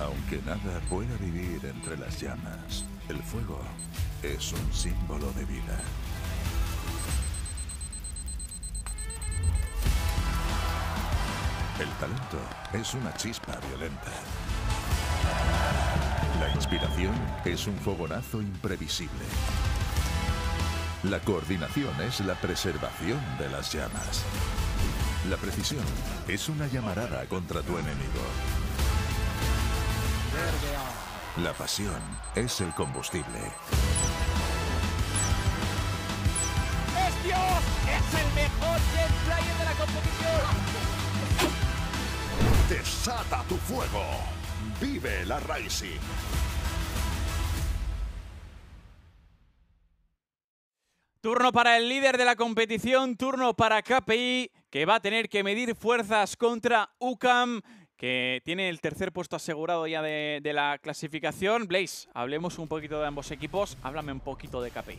Aunque nada pueda vivir entre las llamas, el fuego es un símbolo de vida. El talento es una chispa violenta. La inspiración es un fogonazo imprevisible. La coordinación es la preservación de las llamas. La precisión es una llamarada contra tu enemigo. La pasión es el combustible. ¡Es Dios! ¡Es el mejor jet player de la competición! ¡Desata tu fuego! ¡Vive la racing! Turno para el líder de la competición, turno para KPI, que va a tener que medir fuerzas contra UCAM que tiene el tercer puesto asegurado ya de, la clasificación. Blaze, hablemos un poquito de ambos equipos. Háblame un poquito de KPI.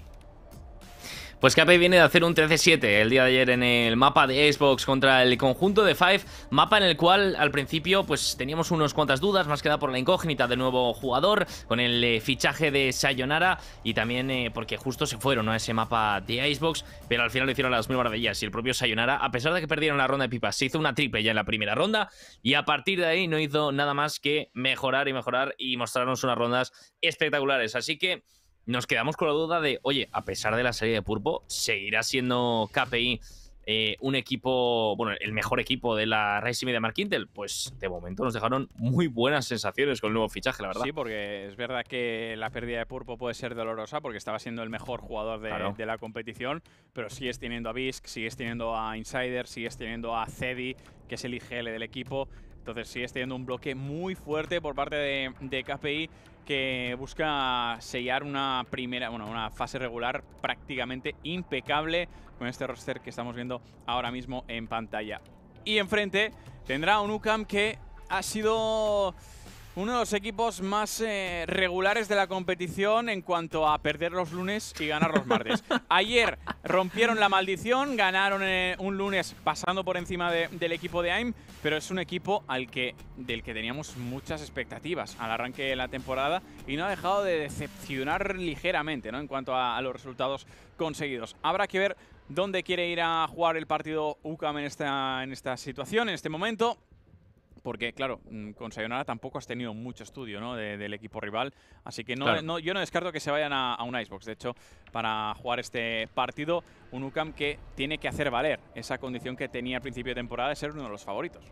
Pues KP viene de hacer un 13-7 el día de ayer en el mapa de Xbox contra el conjunto de Five, mapa en el cual al principio pues teníamos unas cuantas dudas, más que nada por la incógnita del nuevo jugador, con el eh, fichaje de Sayonara y también eh, porque justo se fueron a ese mapa de Xbox, pero al final lo hicieron las mil maravillas y el propio Sayonara, a pesar de que perdieron la ronda de pipas, se hizo una triple ya en la primera ronda y a partir de ahí no hizo nada más que mejorar y mejorar y mostrarnos unas rondas espectaculares. Así que nos quedamos con la duda de, oye, a pesar de la salida de Purpo, ¿seguirá siendo KPI eh, un equipo, bueno, el mejor equipo de la y Media Mark Pues de momento nos dejaron muy buenas sensaciones con el nuevo fichaje, la verdad. Sí, porque es verdad que la pérdida de Purpo puede ser dolorosa porque estaba siendo el mejor jugador de, la competición, pero sigues teniendo a Bisk, sigues teniendo a Insider, sigues teniendo a Cedi, que es el IGL del equipo. Entonces sigues teniendo un bloque muy fuerte por parte de, de KPI que busca sellar una primera, bueno, una fase regular prácticamente impecable con este roster que estamos viendo ahora mismo en pantalla. Y enfrente tendrá un UCAM que ha sido uno de los equipos más eh, regulares de la competición en cuanto a perder los lunes y ganar los martes. Ayer rompieron la maldición, ganaron eh, un lunes pasando por encima del equipo de AIM, pero es un equipo al que, del que teníamos muchas expectativas al arranque de la temporada y no ha dejado de decepcionar ligeramente ¿no? en cuanto a, los resultados conseguidos. Habrá que ver dónde quiere ir a jugar el partido UCAM en esta, en esta situación, en este momento porque claro, mm, con Sayonara tampoco has tenido mucho estudio del equipo rival, así que no, yo no descarto que se vayan a, un Icebox, de hecho, para jugar este partido, un UCAM que tiene que hacer valer esa condición que tenía al principio de temporada de ser uno de los favoritos.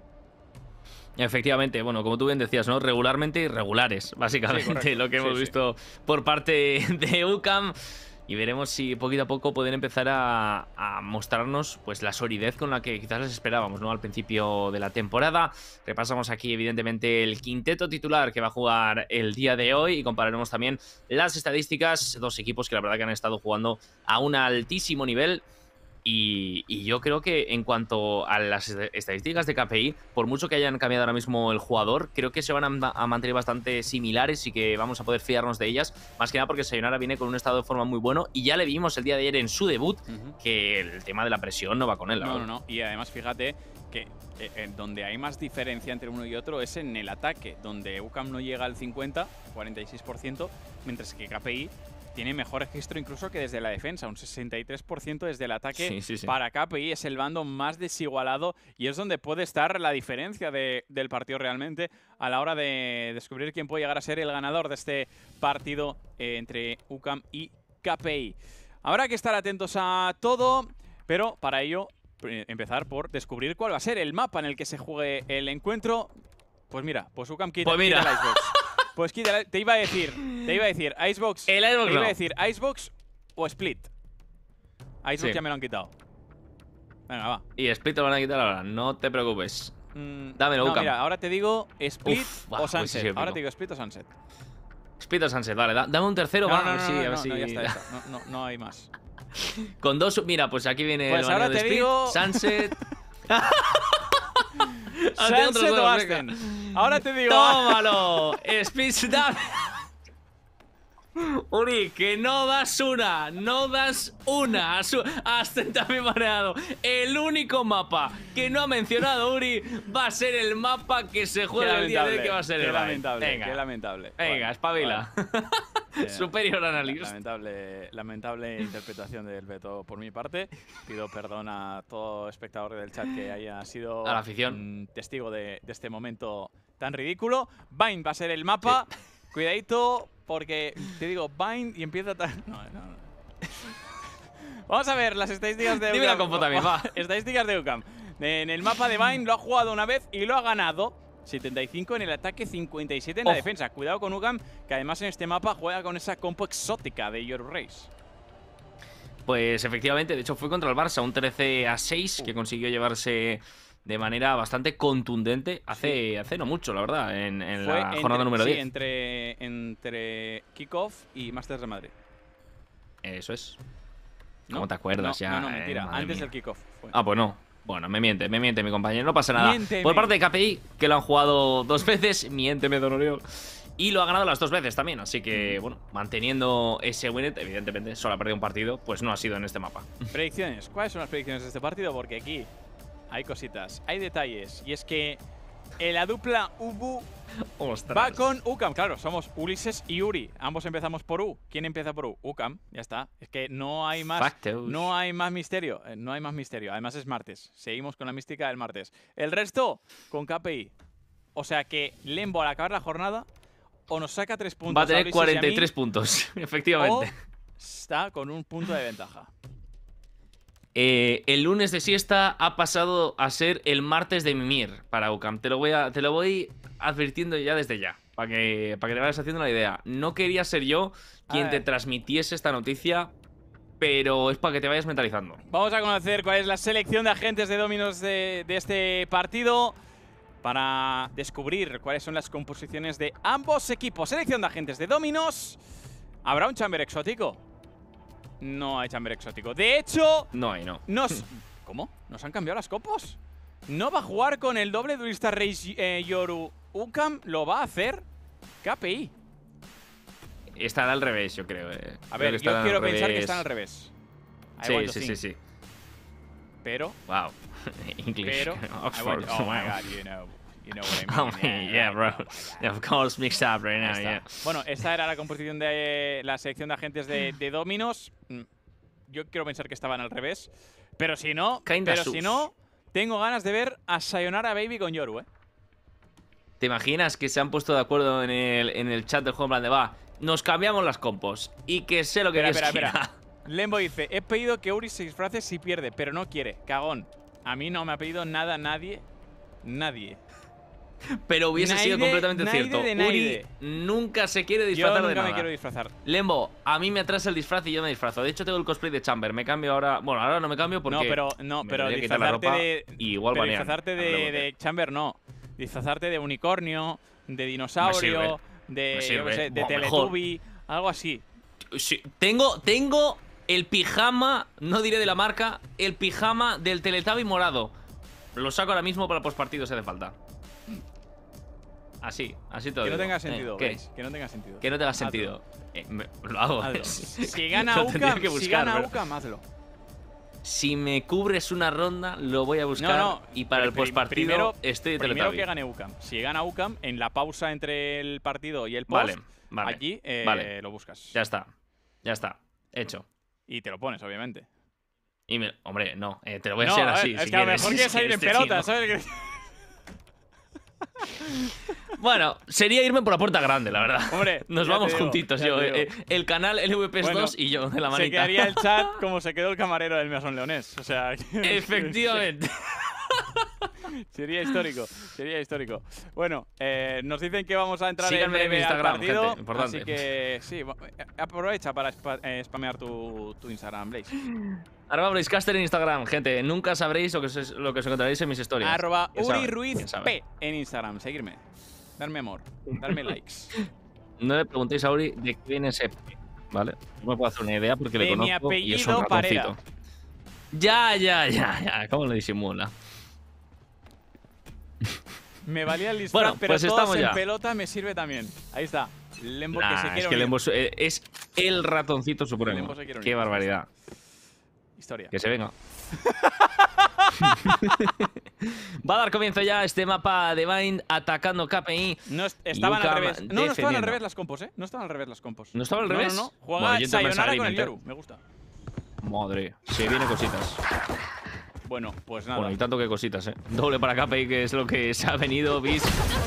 Efectivamente, bueno, como tú bien decías, ¿no? Regularmente irregulares, básicamente, lo que hemos visto por parte de UCAM y veremos si poquito a poco pueden empezar a, mostrarnos pues la solidez con la que quizás les esperábamos ¿no? al principio de la temporada. Repasamos aquí evidentemente el quinteto titular que va a jugar el día de hoy y compararemos también las estadísticas, dos equipos que la verdad que han estado jugando a un altísimo nivel y, yo creo que en cuanto a las estadísticas de KPI, por mucho que hayan cambiado ahora mismo el jugador, creo que se van a, mantener bastante similares y que vamos a poder fiarnos de ellas. Más que nada porque Sayonara viene con un estado de forma muy bueno y ya le vimos el día de ayer en su debut que el tema de la presión no va con él. No, no, Y además fíjate que eh, eh, donde hay más diferencia entre uno y otro es en el ataque, donde UCAM no llega al 50, 46%, mientras que KPI tiene mejor registro incluso que desde la defensa, un 63% desde el ataque para KPI, es el bando más desigualado y es donde puede estar la diferencia del partido realmente a la hora de descubrir quién puede llegar a ser el ganador de este partido eh, entre UCAM y KPI. Habrá que estar atentos a todo, pero para ello eh, empezar por descubrir cuál va a ser el mapa en el que se juegue el encuentro. Pues mira, pues UCAM quita, pues pues que te iba a decir, te iba a decir Icebox. El Icebox Te iba a decir Icebox o Split. Icebox ya me lo han quitado. Venga, va. Y Split te lo van a quitar ahora, no te preocupes. Mm, Dámelo, no, mira, ahora te digo Split o pues Sunset. ahora te digo Split o Sunset. Split o Sunset, vale. dame un tercero, no, pues a ver si... Ya está, ya No, hay más. Con dos... Mira, pues aquí viene el pues ahora de te Split, digo... Sunset... Ah, Sunset o Aston. Ahora te digo. ¡Tómalo! Speech Uri, que no das una, no das una. hasta también mareado. El único mapa que no ha mencionado Uri va a ser el mapa que se juega el día de que va a ser el lamentable, Venga. Qué lamentable. Venga, espabila. Superior analista. Lamentable, lamentable interpretación del veto por mi parte. Pido perdón a todo espectador del chat que haya sido testigo de, este momento tan ridículo. Vain va a ser el mapa. Cuidadito, porque te digo, Vine y empieza a... No, no, Vamos a ver las estadísticas de Dime compu también, va. Estadísticas de UCAM. En el mapa de Vine lo ha jugado una vez y lo ha ganado. 75 en el ataque, 57 en la defensa. Cuidado con UCAM, que además en este mapa juega con esa compo exótica de Your Race. Pues efectivamente, de hecho fue contra el Barça, un 13 a 6 que consiguió llevarse de manera bastante contundente hace, hace no mucho, la verdad, en, la jornada número sí, 10. entre, entre kickoff y Masters de Madrid. Eso es. ¿Cómo no, te acuerdas ya? No, no, mentira, eh, antes del kickoff. Ah, pues no. Bueno, me miente, me miente mi compañero, no pasa nada. Por parte de KPI, que lo han jugado dos veces, miente me Oriol. Y lo ha ganado las dos veces también, así que, mm. bueno, manteniendo ese win evidentemente solo ha perdido un partido, pues no ha sido en este mapa. Predicciones, ¿cuáles son las predicciones de este partido? Porque aquí hay cositas, hay detalles. Y es que la dupla Ubu va con UCAM. Claro, somos Ulises y Uri. Ambos empezamos por U. ¿Quién empieza por U? UCAM, ya está. Es que no hay más. No hay más misterio. Eh, no hay más misterio. Además es martes. Seguimos con la mística del martes. El resto con KPI. O sea que Lembo al acabar la jornada o nos saca tres puntos. Va a tener 43 puntos, efectivamente. está con un punto de ventaja. Eh, el lunes de siesta ha pasado a ser el martes de mimir para Ocam. Te lo voy, te lo voy advirtiendo ya desde ya, para que, para que te vayas haciendo la idea. No quería ser yo quien te transmitiese esta noticia, pero es para que te vayas mentalizando. Vamos a conocer cuál es la selección de agentes de dominos de, de este partido para descubrir cuáles son las composiciones de ambos equipos. Selección de agentes de dominos. Habrá un chamber exótico. No hay chamber exótico. De hecho... No hay, no. Nos... ¿Cómo? ¿Nos han cambiado las copos? No va a jugar con el doble de Rey eh, Yoru. Ukam lo va a hacer KPI. Estará al revés, yo creo. Eh. A ver, yo quiero pensar que están al revés. Sí, sí, sí, sí, Pero... Wow. English. Pero... oh you know yeah, bro. Of course, mixed up right now, Bueno, esa era la composición de eh, la selección de agentes de, Dominos. Mm, yo quiero pensar que estaban al revés. Pero si no, pero si no, tengo ganas de ver a Sayonara Baby con Yoru, ¿eh? ¿Te imaginas que se han puesto de acuerdo en el, en el chat del juego en de va? Nos cambiamos las compos y que sé lo que espera, espera, espera. Lembo dice, he pedido que Uri se disfrace si pierde, pero no quiere. Cagón. A mí no me ha pedido nada nadie. Nadie. Pero hubiese sido completamente cierto. Uri nunca se quiere disfrazar de me quiero disfrazar. Lembo, a mí me atrasa el disfraz y yo me disfrazo. De hecho, tengo el cosplay de Chamber. Me cambio ahora. Bueno, ahora no me cambio porque. No, pero, no, pero voy de, igual pero Disfrazarte de, Chamber no. Disfrazarte de unicornio, de dinosaurio, de, yo sé, de Teletubby, algo así. tengo, tengo el pijama, no diré de la marca, el pijama del Teletubby morado. Lo saco ahora mismo para postpartido si hace falta. Así, así todo. Que no tenga eh, sentido, eh, Que no tenga sentido. Que no tenga sentido. Eh, lo hago. si gana que buscar, si gana UCAM, hazlo. Si me cubres una ronda, lo voy a buscar. No, no, y para el postpartido estoy de Primero que gane UCAM. Si gana UCAM, en la pausa entre el partido y el post, vale, vale, allí eh, vale. lo buscas. Ya está. Ya está. Hecho. Y te lo pones, obviamente. hombre, no, te lo voy a hacer así. Es que a lo mejor quieres salir en pelota, ¿sabes? Bueno, sería irme por la puerta grande, la verdad. Hombre, nos vamos juntitos. Yo, eh, el canal LVPs2 y yo de la manita. Se quedaría el chat como se quedó el camarero del Mason Leonés. O sea, efectivamente. sería histórico, sería histórico. Bueno, eh, nos dicen que vamos a entrar en breve al partido, gente, así que sí, eh, aprovecha para eh, spamear tu, tu Instagram, Blaze. Arroba Blazecaster en Instagram, gente. Nunca sabréis lo que os, lo encontraréis en mis historias. Arroba Uri Ruiz P en Instagram. Seguirme. Darme amor. Darme likes. No le preguntéis a Uri de quién es ese ¿vale? No me puedo hacer una idea porque le conozco mi apellido y es un Ya, ya, ya, ya. ¿Cómo lo disimula? Me valía el disfraz, bueno, pero pues estamos en ya. pelota me sirve también. Ahí está. Lembo que se quiere Es que eh, es el ratoncito supremo. Qué barbaridad. Historia. Que se venga. Va a dar comienzo ya este mapa de mind, atacando KPI. No estaban al revés. No, no estaban al revés las compos, ¿eh? No estaban al revés las compos. ¿No estaban al revés? No, no, no. Juega Sayonara con el Yoru. Me gusta. Madre, se vienen cositas. Bueno, pues nada. Bueno, y tanto que cositas, ¿eh? Doble para KPI, que es lo que se ha venido, Bis.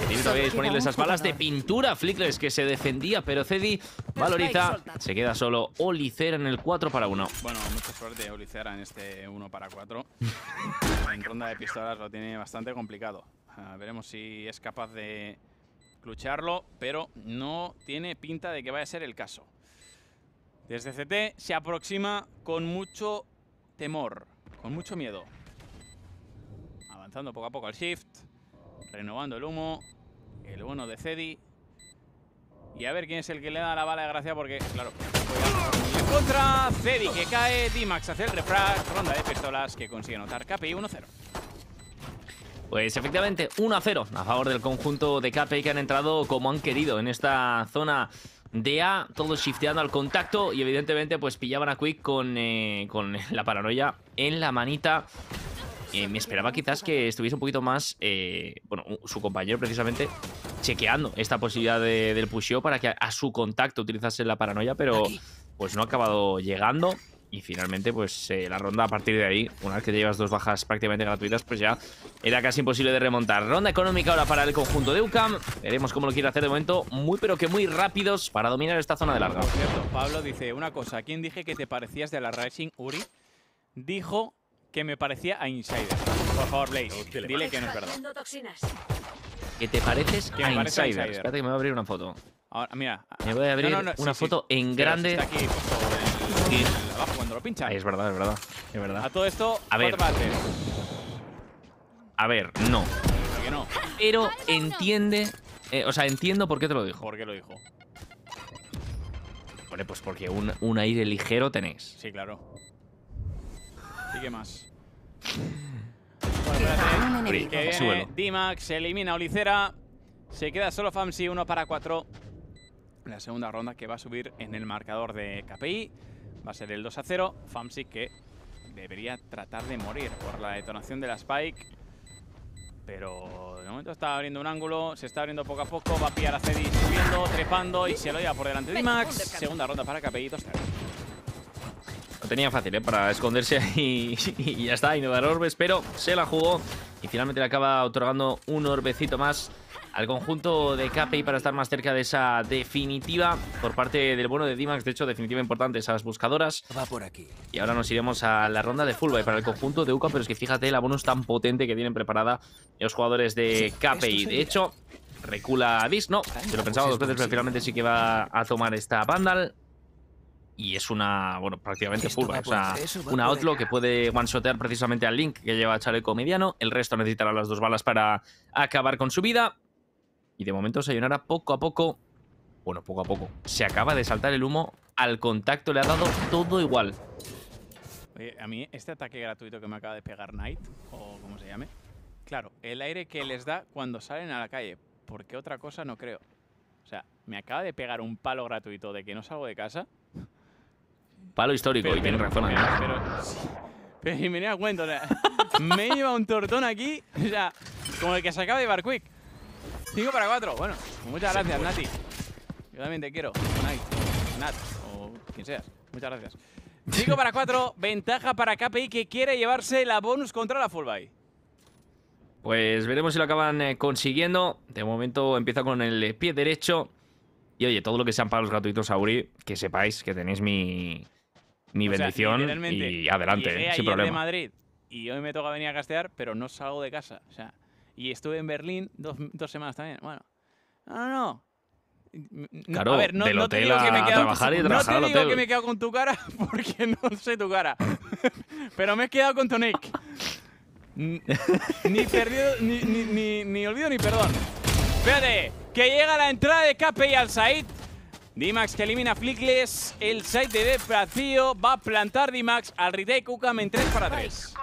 Tiene todavía disponibles esas balas de pintura, Flickles, que se defendía, pero Cedi valoriza. Se queda solo Olicera en el 4 para 1. Bueno, mucha suerte Olicera en este 1 para 4. en ronda de pistolas lo tiene bastante complicado. veremos si es capaz de lucharlo, pero no tiene pinta de que vaya a ser el caso. Desde CT se aproxima con mucho temor. Con mucho miedo. Avanzando poco a poco al shift. Renovando el humo. El 1 de Cedi. Y a ver quién es el que le da la bala de gracia porque, claro, contra Cedi que cae, D-Max hace el refrag, ronda de pistolas que consigue anotar KPI 1-0. Pues efectivamente 1-0 a favor del conjunto de KPI que han entrado como han querido en esta zona de A, todos shifteando al contacto y evidentemente pues pillaban a Quick con, eh, con la paranoia en la manita. y eh, me esperaba quizás que estuviese un poquito más, eh, bueno, su compañero precisamente chequeando esta posibilidad de, del pusheo para que a, su contacto utilizase la paranoia, pero pues no ha acabado llegando. Y finalmente, pues eh, la ronda a partir de ahí, una vez que te llevas dos bajas prácticamente gratuitas, pues ya era casi imposible de remontar. Ronda económica ahora para el conjunto de UCAM. Veremos cómo lo quiere hacer de momento. Muy, pero que muy rápidos para dominar esta zona de larga. Por cierto, Pablo dice una cosa. ¿Quién dije que te parecías de la Rising Uri? Dijo que me parecía a Insider. Por favor, Blaze, dile que no es verdad. ¿Que te pareces a, Insider. Espérate que me voy a abrir una foto. Ahora, mira. Me voy a abrir una foto en grande. aquí, eh cuando lo pincha. es verdad, es verdad, es verdad. A todo esto, a ver. A ver, no. Pero, entiende, eh, o sea, entiendo por qué te lo dijo. ¿Por qué lo dijo? Vale, pues porque un, aire ligero tenéis. Sí, claro. ¿Y qué más? Ah, bueno, elimina Olicera. Se queda solo Famsi, uno para cuatro. La segunda ronda que va a subir en el marcador de KPI. Va a ser el 2 a 0. Famsi que debería tratar de morir por la detonación de la Spike. Pero de momento está abriendo un ángulo, se está abriendo poco a poco, va a pillar a Cedi subiendo, trepando y se lo lleva por delante de Max. Segunda ronda para Capellitos. Lo tenía fácil, ¿eh? Para esconderse ahí y ya está, y no dar orbes, pero se la jugó y finalmente le acaba otorgando un orbecito más al conjunto de KPI para estar más cerca de esa definitiva por parte del bono de Dimax. De hecho, definitiva importante esas buscadoras. Va por aquí. Y ahora nos iremos a la ronda de fullback para el conjunto de UCA, pero es que fíjate la bonus tan potente que tienen preparada los jugadores de KPI. De hecho, recula a Dis. No, se lo pensaba dos veces, pero finalmente sí que va a tomar esta Vandal. Y es una, bueno, prácticamente fullback. O sea, una Outlaw que puede one-shotear precisamente al Link que lleva chaleco mediano. El resto necesitará las dos balas para acabar con su vida. Y de momento Sayonara poco a poco, bueno, poco a poco, se acaba de saltar el humo, al contacto le ha dado todo igual. Oye, a mí este ataque gratuito que me acaba de pegar Knight, o como se llame, claro, el aire que les da cuando salen a la calle, porque otra cosa no creo. O sea, me acaba de pegar un palo gratuito de que no salgo de casa. Palo histórico, y tiene razón. Pero, ¿eh? pero, me cuento, o me lleva un tortón aquí, o sea, como el que se acaba de llevar Quick. 5 para 4. Bueno, muchas gracias, pues. Nati. Yo también te quiero. Nat, o quien seas. Muchas gracias. 5 para 4, ventaja para KPI que quiere llevarse la bonus contra la Fullby. Pues veremos si lo acaban eh, consiguiendo. De momento empieza con el pie derecho. Y oye, todo lo que sean los gratuitos, Auri, que sepáis que tenéis mi, bendición. y adelante, sin problema. De Madrid y hoy me toca venir a castear, pero no salgo de casa. O sea, y estuve en Berlín dos, dos semanas también. Bueno, no, no, no. a ver, no, no te digo que me trabajar trabajar No te digo que me he quedado con tu cara porque no sé tu cara. Pero me he quedado con tu ni, perdido, ni, ni, ni, olvido ni perdón. Espérate, que llega la entrada de Cape y al Said. Dimax que elimina Flickles. El Said de vacío va a plantar Dimax al retake Kukam en 3 para 3.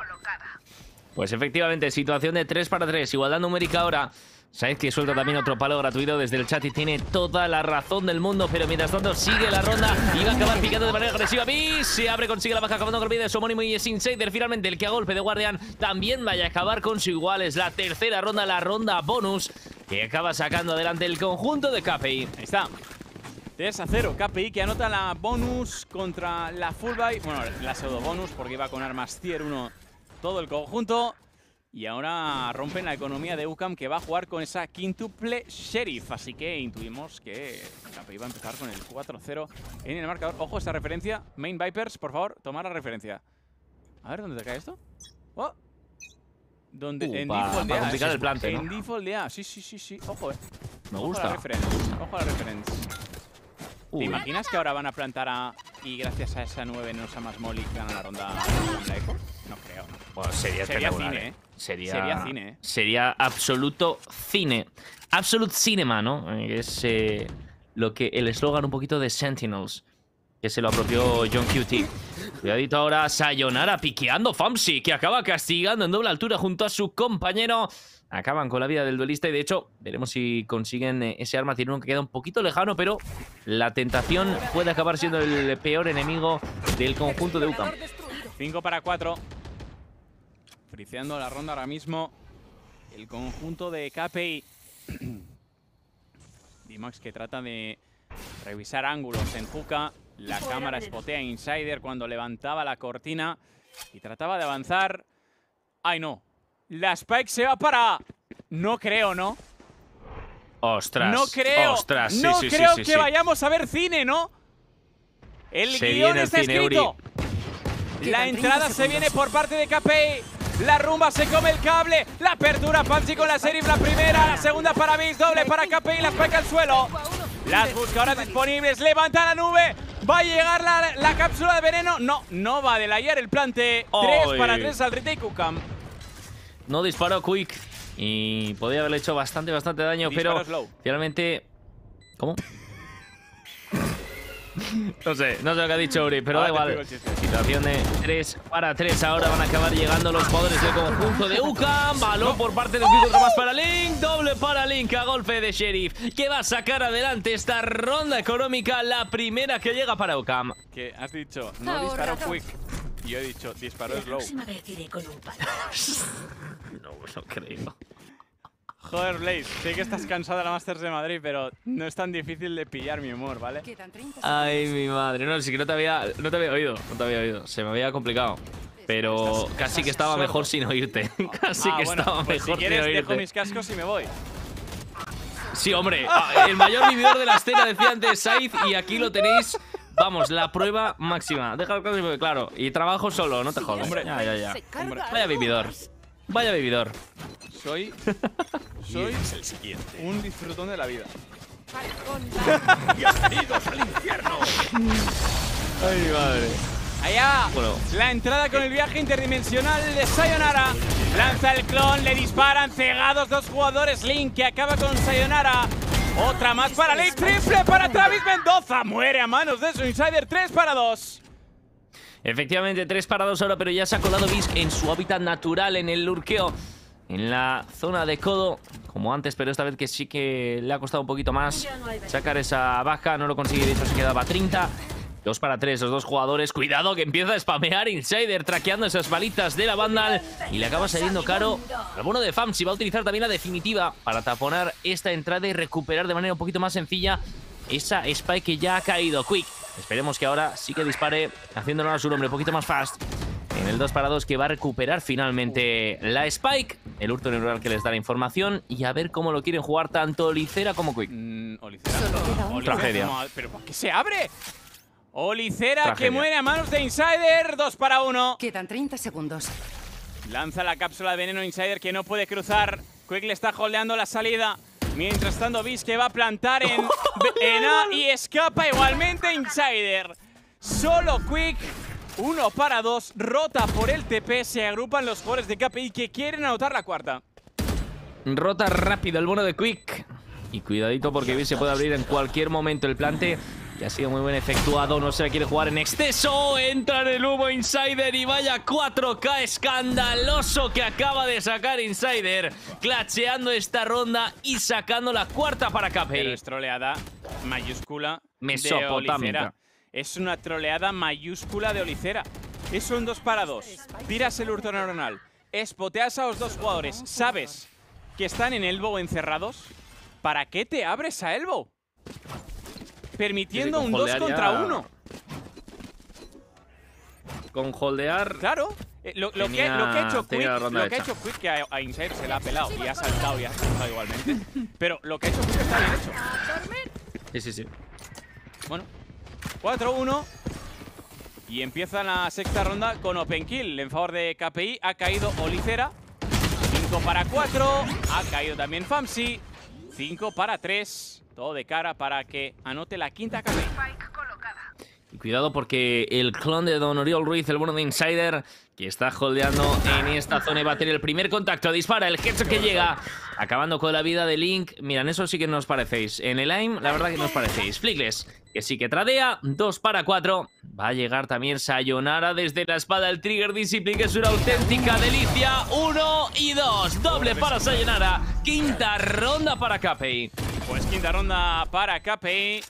Pues efectivamente, situación de 3 para 3, igualdad numérica ahora. Saez que suelta también otro palo gratuito desde el chat y tiene toda la razón del mundo, pero mientras tanto sigue la ronda y va a acabar picando de manera agresiva. Y se abre, consigue la baja, acabando con de su homónimo y es Insider. Finalmente, el que a golpe de Guardian también vaya a acabar con su igual. Es la tercera ronda, la ronda bonus, que acaba sacando adelante el conjunto de KPI. Ahí está. 3 a 0, KPI que anota la bonus contra la buy. bueno, la pseudo bonus porque iba con armas tier 1 todo el conjunto. Y ahora rompen la economía de UCAM que va a jugar con esa quintuple Sheriff. Así que intuimos que Campe a empezar con el 4-0 en el marcador. Ojo esa referencia. Main Vipers, por favor, tomar la referencia. A ver, ¿dónde te cae esto? en default En default de A, sí, sí, sí, sí. Ojo, eh. Me gusta. Ojo a la reference. ¿Te imaginas que ahora van a plantar a... Y gracias a esa 9 no usa más Molly ganan la ronda No creo, no. sería, cine, eh. ¿eh? Sería, cine, eh. Sería absoluto cine. Absolute cinema, ¿no? Eh, es eh, lo que el eslogan un poquito de Sentinels que se lo apropió John QT. Cuidadito ahora, Sayonara piqueando Famsi, que acaba castigando en doble altura junto a su compañero. Acaban con la vida del duelista y de hecho, veremos si consiguen eh, ese arma. Tiene uno que queda un poquito lejano, pero la tentación puede acabar siendo el peor enemigo del conjunto de UCAM. 5 para 4. Friseando la ronda ahora mismo. El conjunto de KPI. Dimax que trata de revisar ángulos en Uka. La cámara espotea a Insider cuando levantaba la cortina y trataba de avanzar. ¡Ay, no! La Spike se va para... No creo, ¿no? Ostras. No creo. Ostras, no creo que vayamos a ver cine, ¿no? El guion está escrito. La entrada se viene por parte de KPI. La rumba se come el cable. La apertura Fancy con la serie la primera. La segunda para Vince, doble para KPI. La Spike al suelo. Las buscadoras disponibles. Levanta la nube. ¿Va a llegar la, la cápsula de veneno? No, no va a delayar el plante. 3 para 3 al retake Ucam. No disparó Quick y podía haberle hecho bastante, bastante daño, pero finalmente... ¿Cómo? No sé, no sé lo que ha dicho Uri, pero da igual. Situación de 3 para 3. Ahora van a acabar llegando los jugadores del conjunto de UCAM. Balón por parte de Pico más para Link. Doble para Link a golpe de Sheriff. Que va a sacar adelante esta ronda económica. La primera que llega para UCAM. Que has dicho, no disparó quick. Y yo he dicho, disparó slow. no, no creo. Joder, Blaze, sé que estás cansada de la Masters de Madrid, pero no es tan difícil de pillar mi humor, ¿vale? Ay, mi madre. No, sí que no te había, oído. No te había oído. Se me había complicado. Pero casi que estaba mejor sin oírte. casi ah, que estaba pues mejor sin oírte. dejo mis cascos y me voy. Sí, hombre. Ah, el mayor vividor de la escena decía antes Saiz y aquí lo tenéis. Vamos, la prueba máxima. Déjalo claro. Y trabajo solo, no te jodas. Hombre, ya, ya, ya. Hombre. Vaya vividor. Vaya vividor. Soy. Soy. el Un disfrutón de la vida. ¡Bienvenidos al infierno! ¡Ay, madre! Allá La entrada con el viaje interdimensional de Sayonara. Lanza el clon, le disparan cegados dos jugadores. Link que acaba con Sayonara. Otra más para Link, triple para Travis Mendoza. Muere a manos de su Insider, 3 para 2. Efectivamente, 3 para 2 ahora, pero ya se ha colado bis en su hábitat natural, en el lurqueo, en la zona de codo, como antes, pero esta vez que sí que le ha costado un poquito más sacar esa baja. No lo consigue, de se quedaba 30. 2 para 3, los dos jugadores. Cuidado que empieza a spamear Insider, traqueando esas balitas de la Vandal. Y le acaba saliendo caro. El bueno de Famsi va a utilizar también la definitiva para taponar esta entrada y recuperar de manera un poquito más sencilla esa spike que ya ha caído. Quick Esperemos que ahora sí que dispare, haciéndolo a su nombre un poquito más fast. En el 2 para 2 que va a recuperar finalmente la Spike, el hurto neural que les da la información y a ver cómo lo quieren jugar tanto Olicera como Quick. Mm, Olicera. Tragedia. ¿Pero por qué se abre? Olicera que muere a manos de Insider. 2 para 1. Quedan 30 segundos. Lanza la cápsula de veneno Insider que no puede cruzar. Quick le está holdeando la salida. Mientras tanto, Viz que va a plantar en, A y escapa igualmente Insider. Solo Quick, uno para dos, rota por el TP, se agrupan los jugadores de KPI que quieren anotar la cuarta. Rota rápido el bono de Quick. Y cuidadito porque Viz se puede abrir en cualquier momento el plante ha sido muy bien efectuado, no se la quiere jugar en exceso. Entra en el humo Insider y vaya 4K escandaloso que acaba de sacar Insider. Clacheando esta ronda y sacando la cuarta para Capel. Pero es troleada mayúscula de De es una troleada mayúscula de Olicera. Es un 2 para 2. Tiras el hurto neuronal. Espoteas a los dos jugadores. Sabes que están en Elbow encerrados. ¿Para qué te abres a Elbow? permitiendo un 2 contra 1. Con holdear... Claro. Eh, lo, que, ha hecho Quick, lo que ha hecho Quick, que a, a Inside se la ha pelado y ha saltado y ha saltado igualmente. Pero lo que ha hecho Quick está bien hecho. Sí, sí, sí. Bueno, 4-1. Y empieza la sexta ronda con Open Kill en favor de KPI. Ha caído Olicera. 5 para 4. Ha caído también Famsi. 5 para 3. Todo de cara para que anote la quinta carrera. Y cuidado porque el clon de Don Oriol Ruiz, el bueno de Insider, que está holdeando en esta zona y va a tener el primer contacto. Dispara el headshot que llega, acabando con la vida de Link. Miran, eso sí que nos parecéis. En el aim, la verdad que nos parecéis. Flickles, que sí que tradea, dos para cuatro Va a llegar también Sayonara desde la espada. El trigger discipline, que es una auténtica delicia. 1 y dos, doble para Sayonara. Quinta ronda para Capei. Pues quinta ronda para KPI.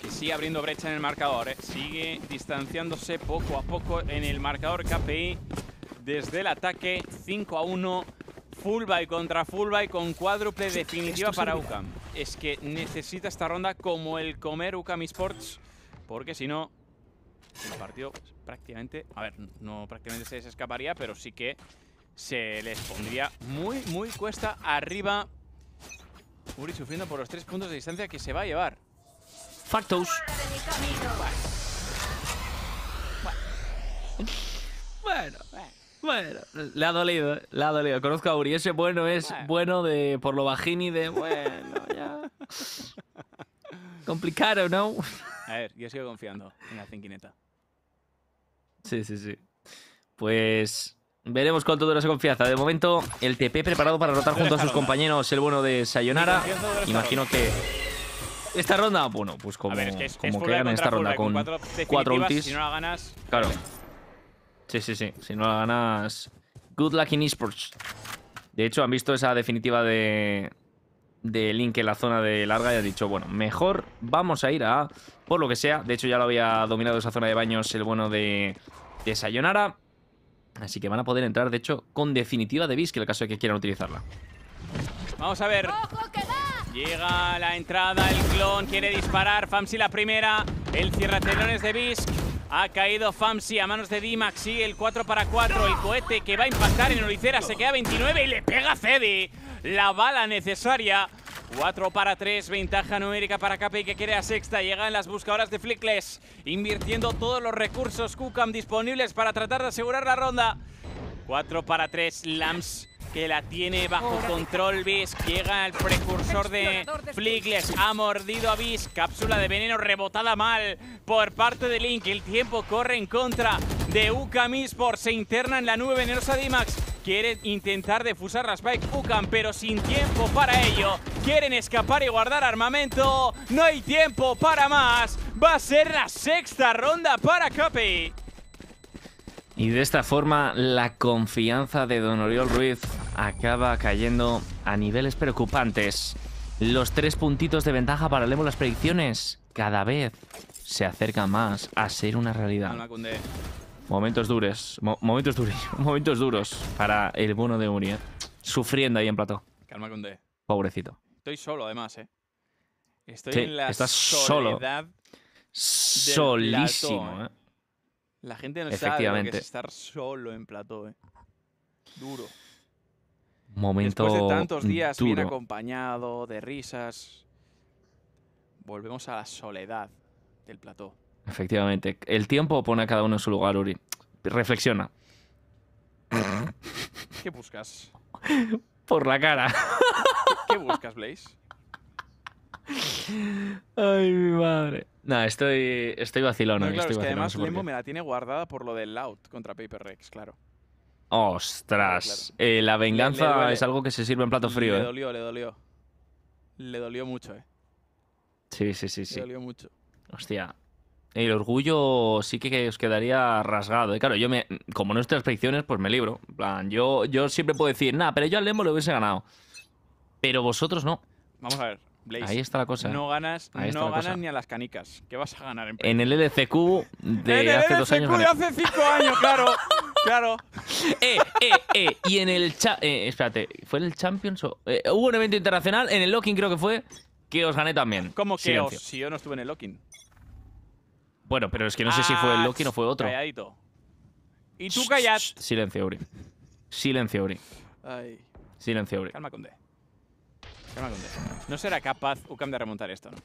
Que sigue abriendo brecha en el marcador. Eh. Sigue distanciándose poco a poco en el marcador KPI. Desde el ataque 5 a 1. Fullby contra Fullby con cuádruple definitiva para UCAM. Es que necesita esta ronda como el comer UCAM Sports. Porque si no, el partido prácticamente, a ver, no prácticamente se les escaparía, pero sí que se les pondría muy, muy cuesta arriba Uri sufriendo por los tres puntos de distancia que se va a llevar. Factos. Bueno, bueno, le ha dolido, eh, le ha dolido. Conozco a Uri, ese bueno es bueno, de por lo bajín y de bueno, ya. Complicado, ¿no? A ver, yo sigo confiando en la cinquineta. Sí, sí, sí. Pues Veremos cuánto dura esa confianza. De momento, el TP preparado para rotar junto a sus compañeros, el bueno de Sayonara. Imagino que esta ronda, bueno, pues como, esta ronda con, cuatro, ultis. Si no la ganas... Claro. Sí, sí, sí. Si no la ganas... Good luck in esports. De hecho, han visto esa definitiva de, de Link en la zona de larga y han dicho, bueno, mejor vamos a ir a... Por lo que sea. De hecho, ya lo había dominado esa zona de baños el bueno de, de Sayonara. Así que van a poder entrar, de hecho, con definitiva de bis, el caso de que quieran utilizarla. Vamos a ver. Llega la entrada, el clon quiere disparar. Famsi la primera. El telones de Bisk. Ha caído Famsi a manos de Dimax. Sigue el 4 para 4. El cohete que va a impactar en Oricera se queda 29 y le pega a La bala necesaria 4 para 3, ventaja numérica para Capi que quiere a sexta. Llegan las buscadoras de Flickles, invirtiendo todos los recursos Kukam disponibles para tratar de asegurar la ronda. 4 para 3, Lams que la tiene bajo control bis Llega el precursor de Flickles. Ha mordido a bis Cápsula de veneno rebotada mal por parte de Link. El tiempo corre en contra de Ukam por Se interna en la nube venenosa Dimax. Quieren intentar defusar a Spike Pucan, pero sin tiempo para ello. Quieren escapar y guardar armamento. No hay tiempo para más. Va a ser la sexta ronda para Capi. Y de esta forma la confianza de Don Oriol Ruiz acaba cayendo a niveles preocupantes. Los tres puntitos de ventaja para Lemo las predicciones cada vez se acerca más a ser una realidad. Momentos dures. momentos duros. Momentos duros para el bono de Uri, eh. Sufriendo ahí en plató. Calma con Pobrecito. Estoy solo, además, ¿eh? Estoy en la soledad solo. Solísimo, eh. Eh. La gente no sabe lo que es estar solo en plató, Duro. Momento Después de tantos días bien acompañado, de risas, volvemos a la soledad del plató. Efectivamente. El tiempo pone a cada uno en su lugar, Uri. Reflexiona. ¿Qué buscas? Por la cara. ¿Qué buscas, Blaze? Ay, mi madre. No, estoy, estoy vacilón. No, eh, claro, estoy es además me la tiene guardada por lo del Loud contra Paper Rex, claro. Ostras. Eh, la venganza es algo que se sirve en plato frío. Le eh. dolió, le dolió. Le dolió mucho, eh. Sí, sí, sí. sí. Le dolió mucho. Hostia el orgullo sí que os quedaría rasgado. Y ¿eh? claro, yo me, como no estoy predicciones, pues me libro. plan, yo, yo siempre puedo decir, nada, pero yo al Lemo lo hubiese ganado. Pero vosotros no. Vamos a ver, Blaze. Ahí está la cosa. ¿eh? No ganas, no ganas ni a las canicas. ¿Qué vas a ganar en, en el LCQ de en el hace LCQ dos años. de hace cinco años, claro. Claro. Eh, eh, eh. Y en el. Eh, espérate, ¿fue en el Champions? hubo un evento internacional, en el Locking creo que fue, que os gané también. ¿Cómo que os? Si yo no estuve en el Locking. Bueno, pero es que no sé si fue ah, Loki o fue otro. Y tú callad. Silencio, Uri. Silencio, Uri. Silencio, Uri. Calma, Conde. Calma, Conde. No será capaz Ucam de remontar esto, ¿no?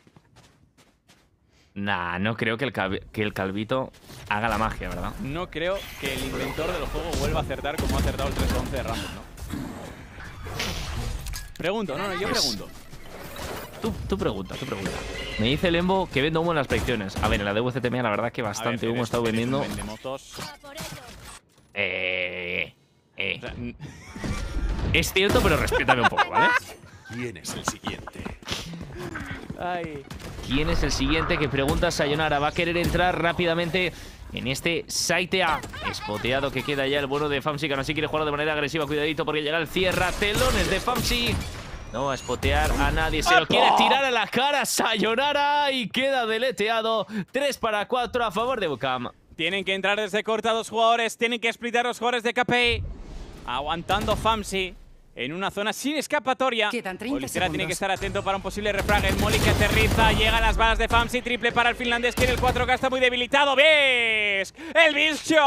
Nah, no creo que el, que el calvito haga la magia, ¿verdad? No creo que el inventor del juego vuelva a acertar como ha acertado el 311 de Ramos, ¿no? Pregunto, no, no, yo pregunto. Tú, pregunta, tu pregunta. Me dice el Embo que vendo humo en las predicciones. A ver, en la de la verdad que bastante humo he estado vendiendo. Eh, eh, eh. es cierto, pero respétame un poco, ¿vale? ¿Quién es el siguiente? ¿Quién es el siguiente que pregunta Sayonara? Va a querer entrar rápidamente en este site A. Espoteado que queda ya el bueno de Famsi, que no así quiere jugar de manera agresiva. Cuidadito porque llega el cierra telones de Famsi. No va a spotear a nadie. Se lo quiere tirar a la cara. Sayonara y queda deleteado. 3 para 4 a favor de Bucam. Tienen que entrar desde corta dos jugadores. Tienen que splitar los jugadores de KPI. Aguantando Famsi en una zona sin escapatoria. Policera tiene que estar atento para un posible refrag. El Molly que aterriza, llegan las balas de Famsi, triple para el finlandés, que en el 4K está muy debilitado. ves ¡El bicho!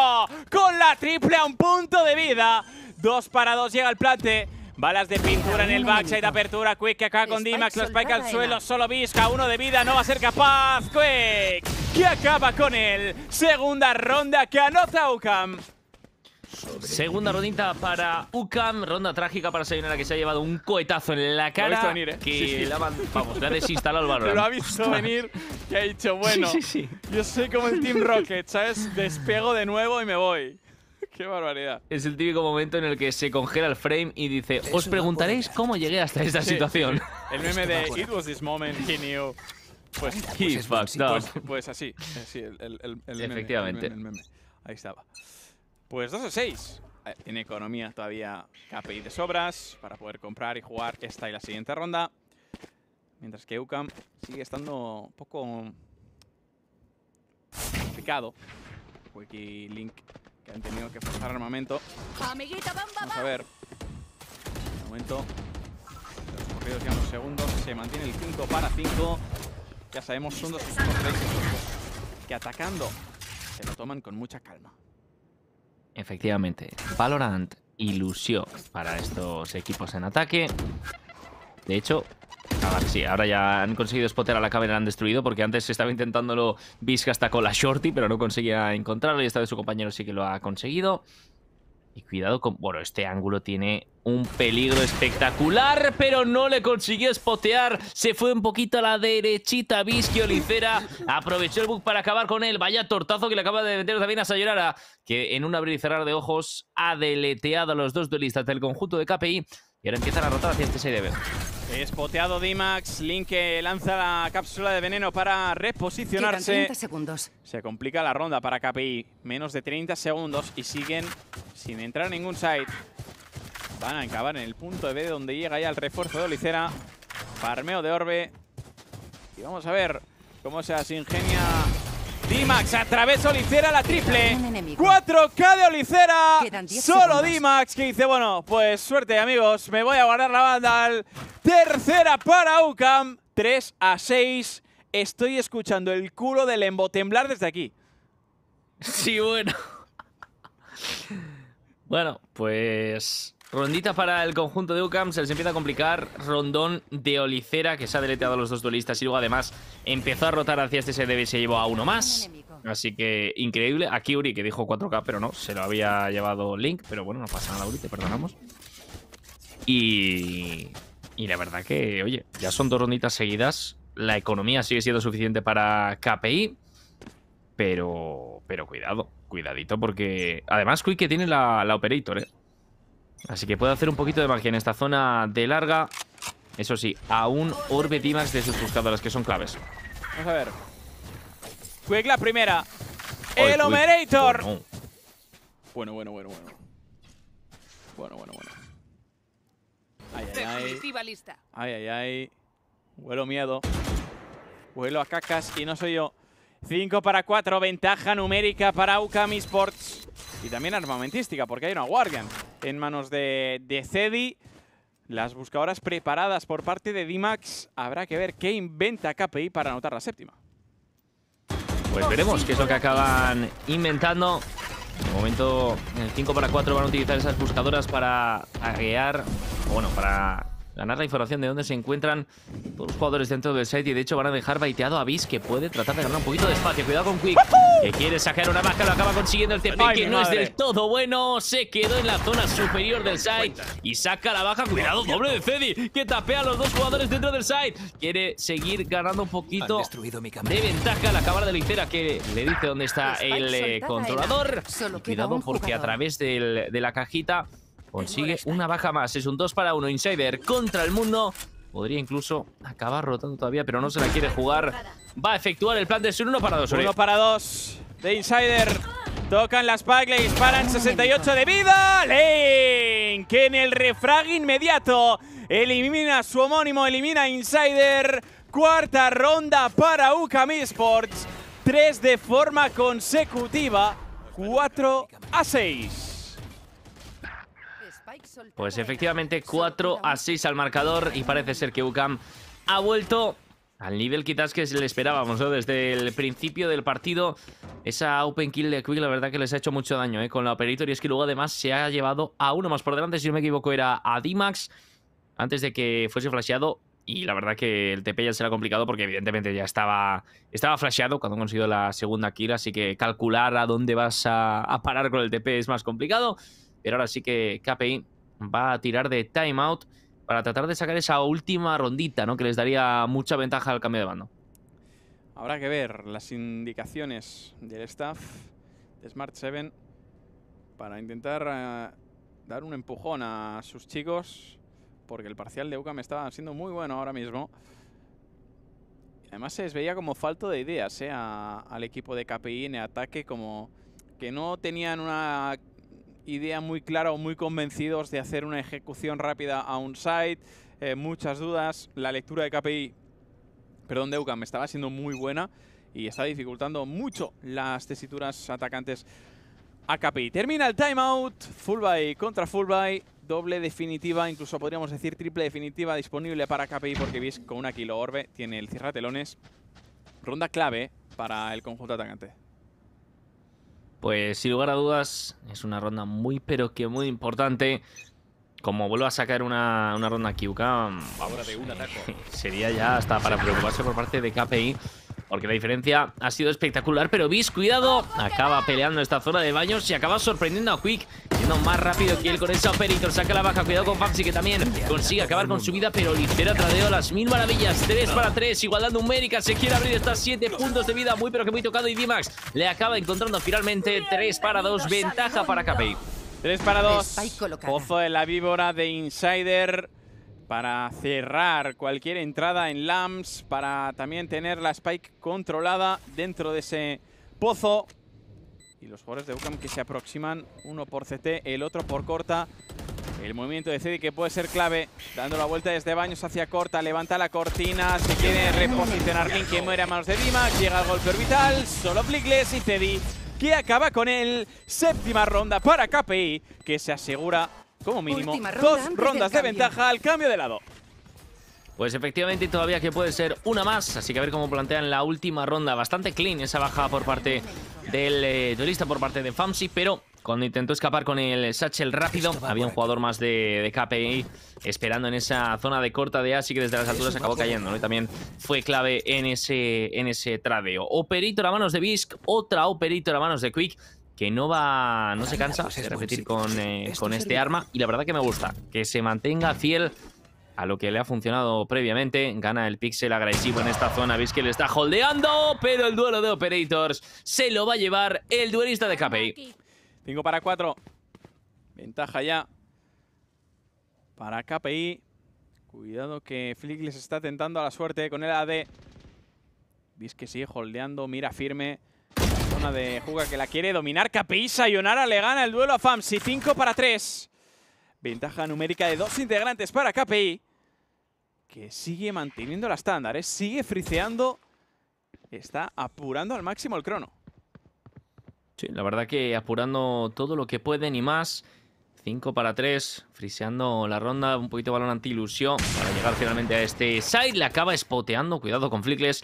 Con la triple a un punto de vida. Dos para dos llega el plante. Balas de pintura en el backside, apertura, Quick que acaba con Dimax, lo spike al suelo, solo Visca. uno de vida, no va a ser capaz, Quick que acaba con él. Segunda ronda que anota Ucam. Segunda rondita para UCAM, ronda trágica para Sayonara que se ha llevado un cohetazo en la cara. ha ¿eh? vamos, le ha desinstalado el balón, Lo ha visto venir y ha dicho, bueno, yo soy como el Team Rocket, ¿sabes? Despego de nuevo y me voy. Qué barbaridad. Es el típico momento en el que se congela el frame y dice, os preguntaréis cómo llegué hasta esta situación. El meme de It was this moment he knew. Pues, pues, pues, pues así, el, meme, Efectivamente. Ahí estaba. Pues 2 a 6. En economía todavía KPI de sobras para poder comprar y jugar esta y la siguiente ronda. Mientras que UCAM sigue estando un poco complicado. Wikilink... Link que han tenido que forzar armamento. Vamos a ver. Un momento, los corridos ya unos segundos. Se mantiene el 5 para 5. Ya sabemos, son dos este equipos que atacando se lo toman con mucha calma. Efectivamente, Valorant ilusión para estos equipos en ataque. De hecho, sí, ahora ya han conseguido Spotear a la y la han destruido porque antes estaba intentándolo Visca hasta con la Shorty, pero no conseguía encontrarlo y esta vez su compañero sí que lo ha conseguido. Y cuidado con... Bueno, este ángulo tiene un peligro espectacular, pero no le consiguió spotear. Se fue un poquito a la derechita Vizca Olivera. Aprovechó el bug para acabar con él. Vaya tortazo que le acaba de meter también a Sayonara, que en un abrir y cerrar de ojos ha deleteado a los dos duelistas del conjunto de KPI. Y ahora empiezan a rotar hacia este 6 Espoteado Dimax, Link lanza la cápsula de veneno para reposicionarse. Se complica la ronda para KPI. Menos de 30 segundos y siguen sin entrar a ningún site. Van a acabar en el punto de B donde llega ya el refuerzo de Olicera. Farmeo de Orbe. Y vamos a ver cómo se las ingenia Dimax través Olicera la triple. 4K de Olicera. Solo Dimax que dice, bueno, pues suerte amigos, me voy a guardar la banda. tercera para UCAM. 3 a 6. Estoy escuchando el culo del temblar desde aquí. Sí, bueno. bueno, pues Rondita para el conjunto de UCAM, se les empieza a complicar. Rondón de Olicera, que se ha deleteado a los dos duelistas. Y luego, además, empezó a rotar hacia este SDB y se llevó a uno más. Así que increíble. Aquí Uri, que dijo 4K, pero no, se lo había llevado Link. Pero bueno, no pasa nada, Uri, te perdonamos. Y... Y la verdad que, oye, ya son dos ronditas seguidas. La economía sigue siendo suficiente para KPI. Pero... Pero cuidado, cuidadito, porque... Además, Quick que tiene la, la Operator, ¿eh? Así que puedo hacer un poquito de magia en esta zona de larga. Eso sí, a un orbe Dimas de sus buscadoras, que son claves. Vamos a ver. Quick la primera. ¡El Omerator! Oh, bueno, bueno, bueno, bueno. Bueno, bueno, bueno. Ay, ay, ay. Ay, ay, ay. Huelo miedo. Vuelo a cacas y no soy yo. 5 para 4, ventaja numérica para Ukami Sports. Y también armamentística, porque hay una Guardian en manos de, de Cedi. Las buscadoras preparadas por parte de Dimax. Habrá que ver qué inventa KPI para anotar la séptima. Pues veremos qué es lo que acaban inventando. De momento, en el 5 para 4 van a utilizar esas buscadoras para aguear, bueno, para ganar la información de dónde se encuentran todos los jugadores dentro del site y de hecho van a dejar baiteado a Viz que puede tratar de ganar un poquito de espacio. Cuidado con Quick, que quiere sacar una baja lo acaba consiguiendo el este TP, que no es del todo bueno, se quedó en la zona superior del site y saca la baja. Cuidado, doble de fedi que tapea a los dos jugadores dentro del site. Quiere seguir ganando un poquito de ventaja la cámara de Licera que le dice dónde está el eh, ¿eh? controlador. cuidado porque a través de la cajita Consigue una baja más. Es un 2 para 1. Insider contra el mundo. Podría incluso acabar rotando todavía, pero no se la quiere jugar. Va a efectuar el plan de ser 1 para 2. 1 para 2 de Insider. Tocan las spike, le disparan 68 de vida. Lane, que en el refrag inmediato elimina a su homónimo, elimina Insider. Cuarta ronda para Ukami Sports. Tres de forma consecutiva, 4 a 6. Pues efectivamente 4 a 6 al marcador y parece ser que UCAM ha vuelto al nivel quizás que le esperábamos ¿no? desde el principio del partido. Esa open kill de Quick la verdad que les ha hecho mucho daño ¿eh? con la Operator y es que luego además se ha llevado a uno más por delante, si no me equivoco era a D-Max. antes de que fuese flasheado y la verdad que el TP ya será complicado porque evidentemente ya estaba, estaba flasheado cuando han conseguido la segunda kill, así que calcular a dónde vas a, a parar con el TP es más complicado. Pero ahora sí que KPI va a tirar de timeout para tratar de sacar esa última rondita, ¿no? Que les daría mucha ventaja al cambio de bando. Habrá que ver las indicaciones del staff de Smart 7 para intentar eh, dar un empujón a sus chicos, porque el parcial de Me estaba siendo muy bueno ahora mismo. Además se les veía como falto de ideas eh, al equipo de KPI en ataque, como que no tenían una idea muy clara o muy convencidos de hacer una ejecución rápida a un site. Eh, muchas dudas. La lectura de KPI, perdón, de me estaba siendo muy buena y está dificultando mucho las tesituras atacantes a KPI. Termina el timeout. Full by contra full by Doble definitiva, incluso podríamos decir triple definitiva disponible para KPI porque veis, con una kilo orbe tiene el telones Ronda clave para el conjunto atacante. Pues sin lugar a dudas, es una ronda muy pero que muy importante. Como vuelva a sacar una, una ronda equivocada, sería ya hasta para preocuparse por parte de KPI porque la diferencia ha sido espectacular, pero Bis, cuidado, acaba peleando esta zona de baños y acaba sorprendiendo a Quick, siendo más rápido que él con esa Operator, saca la baja, cuidado con Fancy que también consigue acabar con su vida, pero ligera tradeo, las mil maravillas, 3 para 3, igualdad numérica, se quiere abrir estas 7 puntos de vida, muy pero que muy tocado y Dimax le acaba encontrando finalmente 3 para 2, ventaja para KPI. 3 para 2, Pozo de la Víbora de Insider para cerrar cualquier entrada en Lams, para también tener la Spike controlada dentro de ese pozo. Y los jugadores de Ucam que se aproximan, uno por CT, el otro por corta. El movimiento de Cedi que puede ser clave, dando la vuelta desde Baños hacia corta, levanta la cortina, se quiere reposicionar Link que muere a manos de Dima, llega el golpe orbital, solo Flickles y Cedi que acaba con él. séptima ronda para KPI, que se asegura como mínimo dos rondas de ventaja al cambio de lado. Pues efectivamente todavía que puede ser una más, así que a ver cómo plantean la última ronda. Bastante clean esa bajada por parte del turista, eh, por parte de Famsi, pero cuando intentó escapar con el Satchel rápido, había un jugador más de, KPI esperando en esa zona de corta de A, así que desde las alturas acabó cayendo, Y también fue clave en ese, en ese tradeo. Operator a manos de Bisk, otra Operator a manos de Quick, que no va, no se cansa pues de repetir con, eh, con este arma y la verdad que me gusta, que se mantenga fiel a lo que le ha funcionado previamente. Gana el pixel agresivo en esta zona. Veis que le está holdeando, pero el duelo de Operators se lo va a llevar el duelista de KPI. 5 para 4. Ventaja ya para KPI. Cuidado que Flick les está tentando a la suerte con el AD. Veis que sigue holdeando, mira firme de Juga que la quiere dominar KPI Sayonara le gana el duelo a Famsi. 5 para 3. Ventaja numérica de dos integrantes para KPI, que sigue manteniendo la estándar, sigue friseando está apurando al máximo el crono. Sí, la verdad que apurando todo lo que puede ni más. 5 para 3, friseando la ronda, un poquito balón anti-ilusión para llegar finalmente a este side. le acaba espoteando, cuidado con Flickles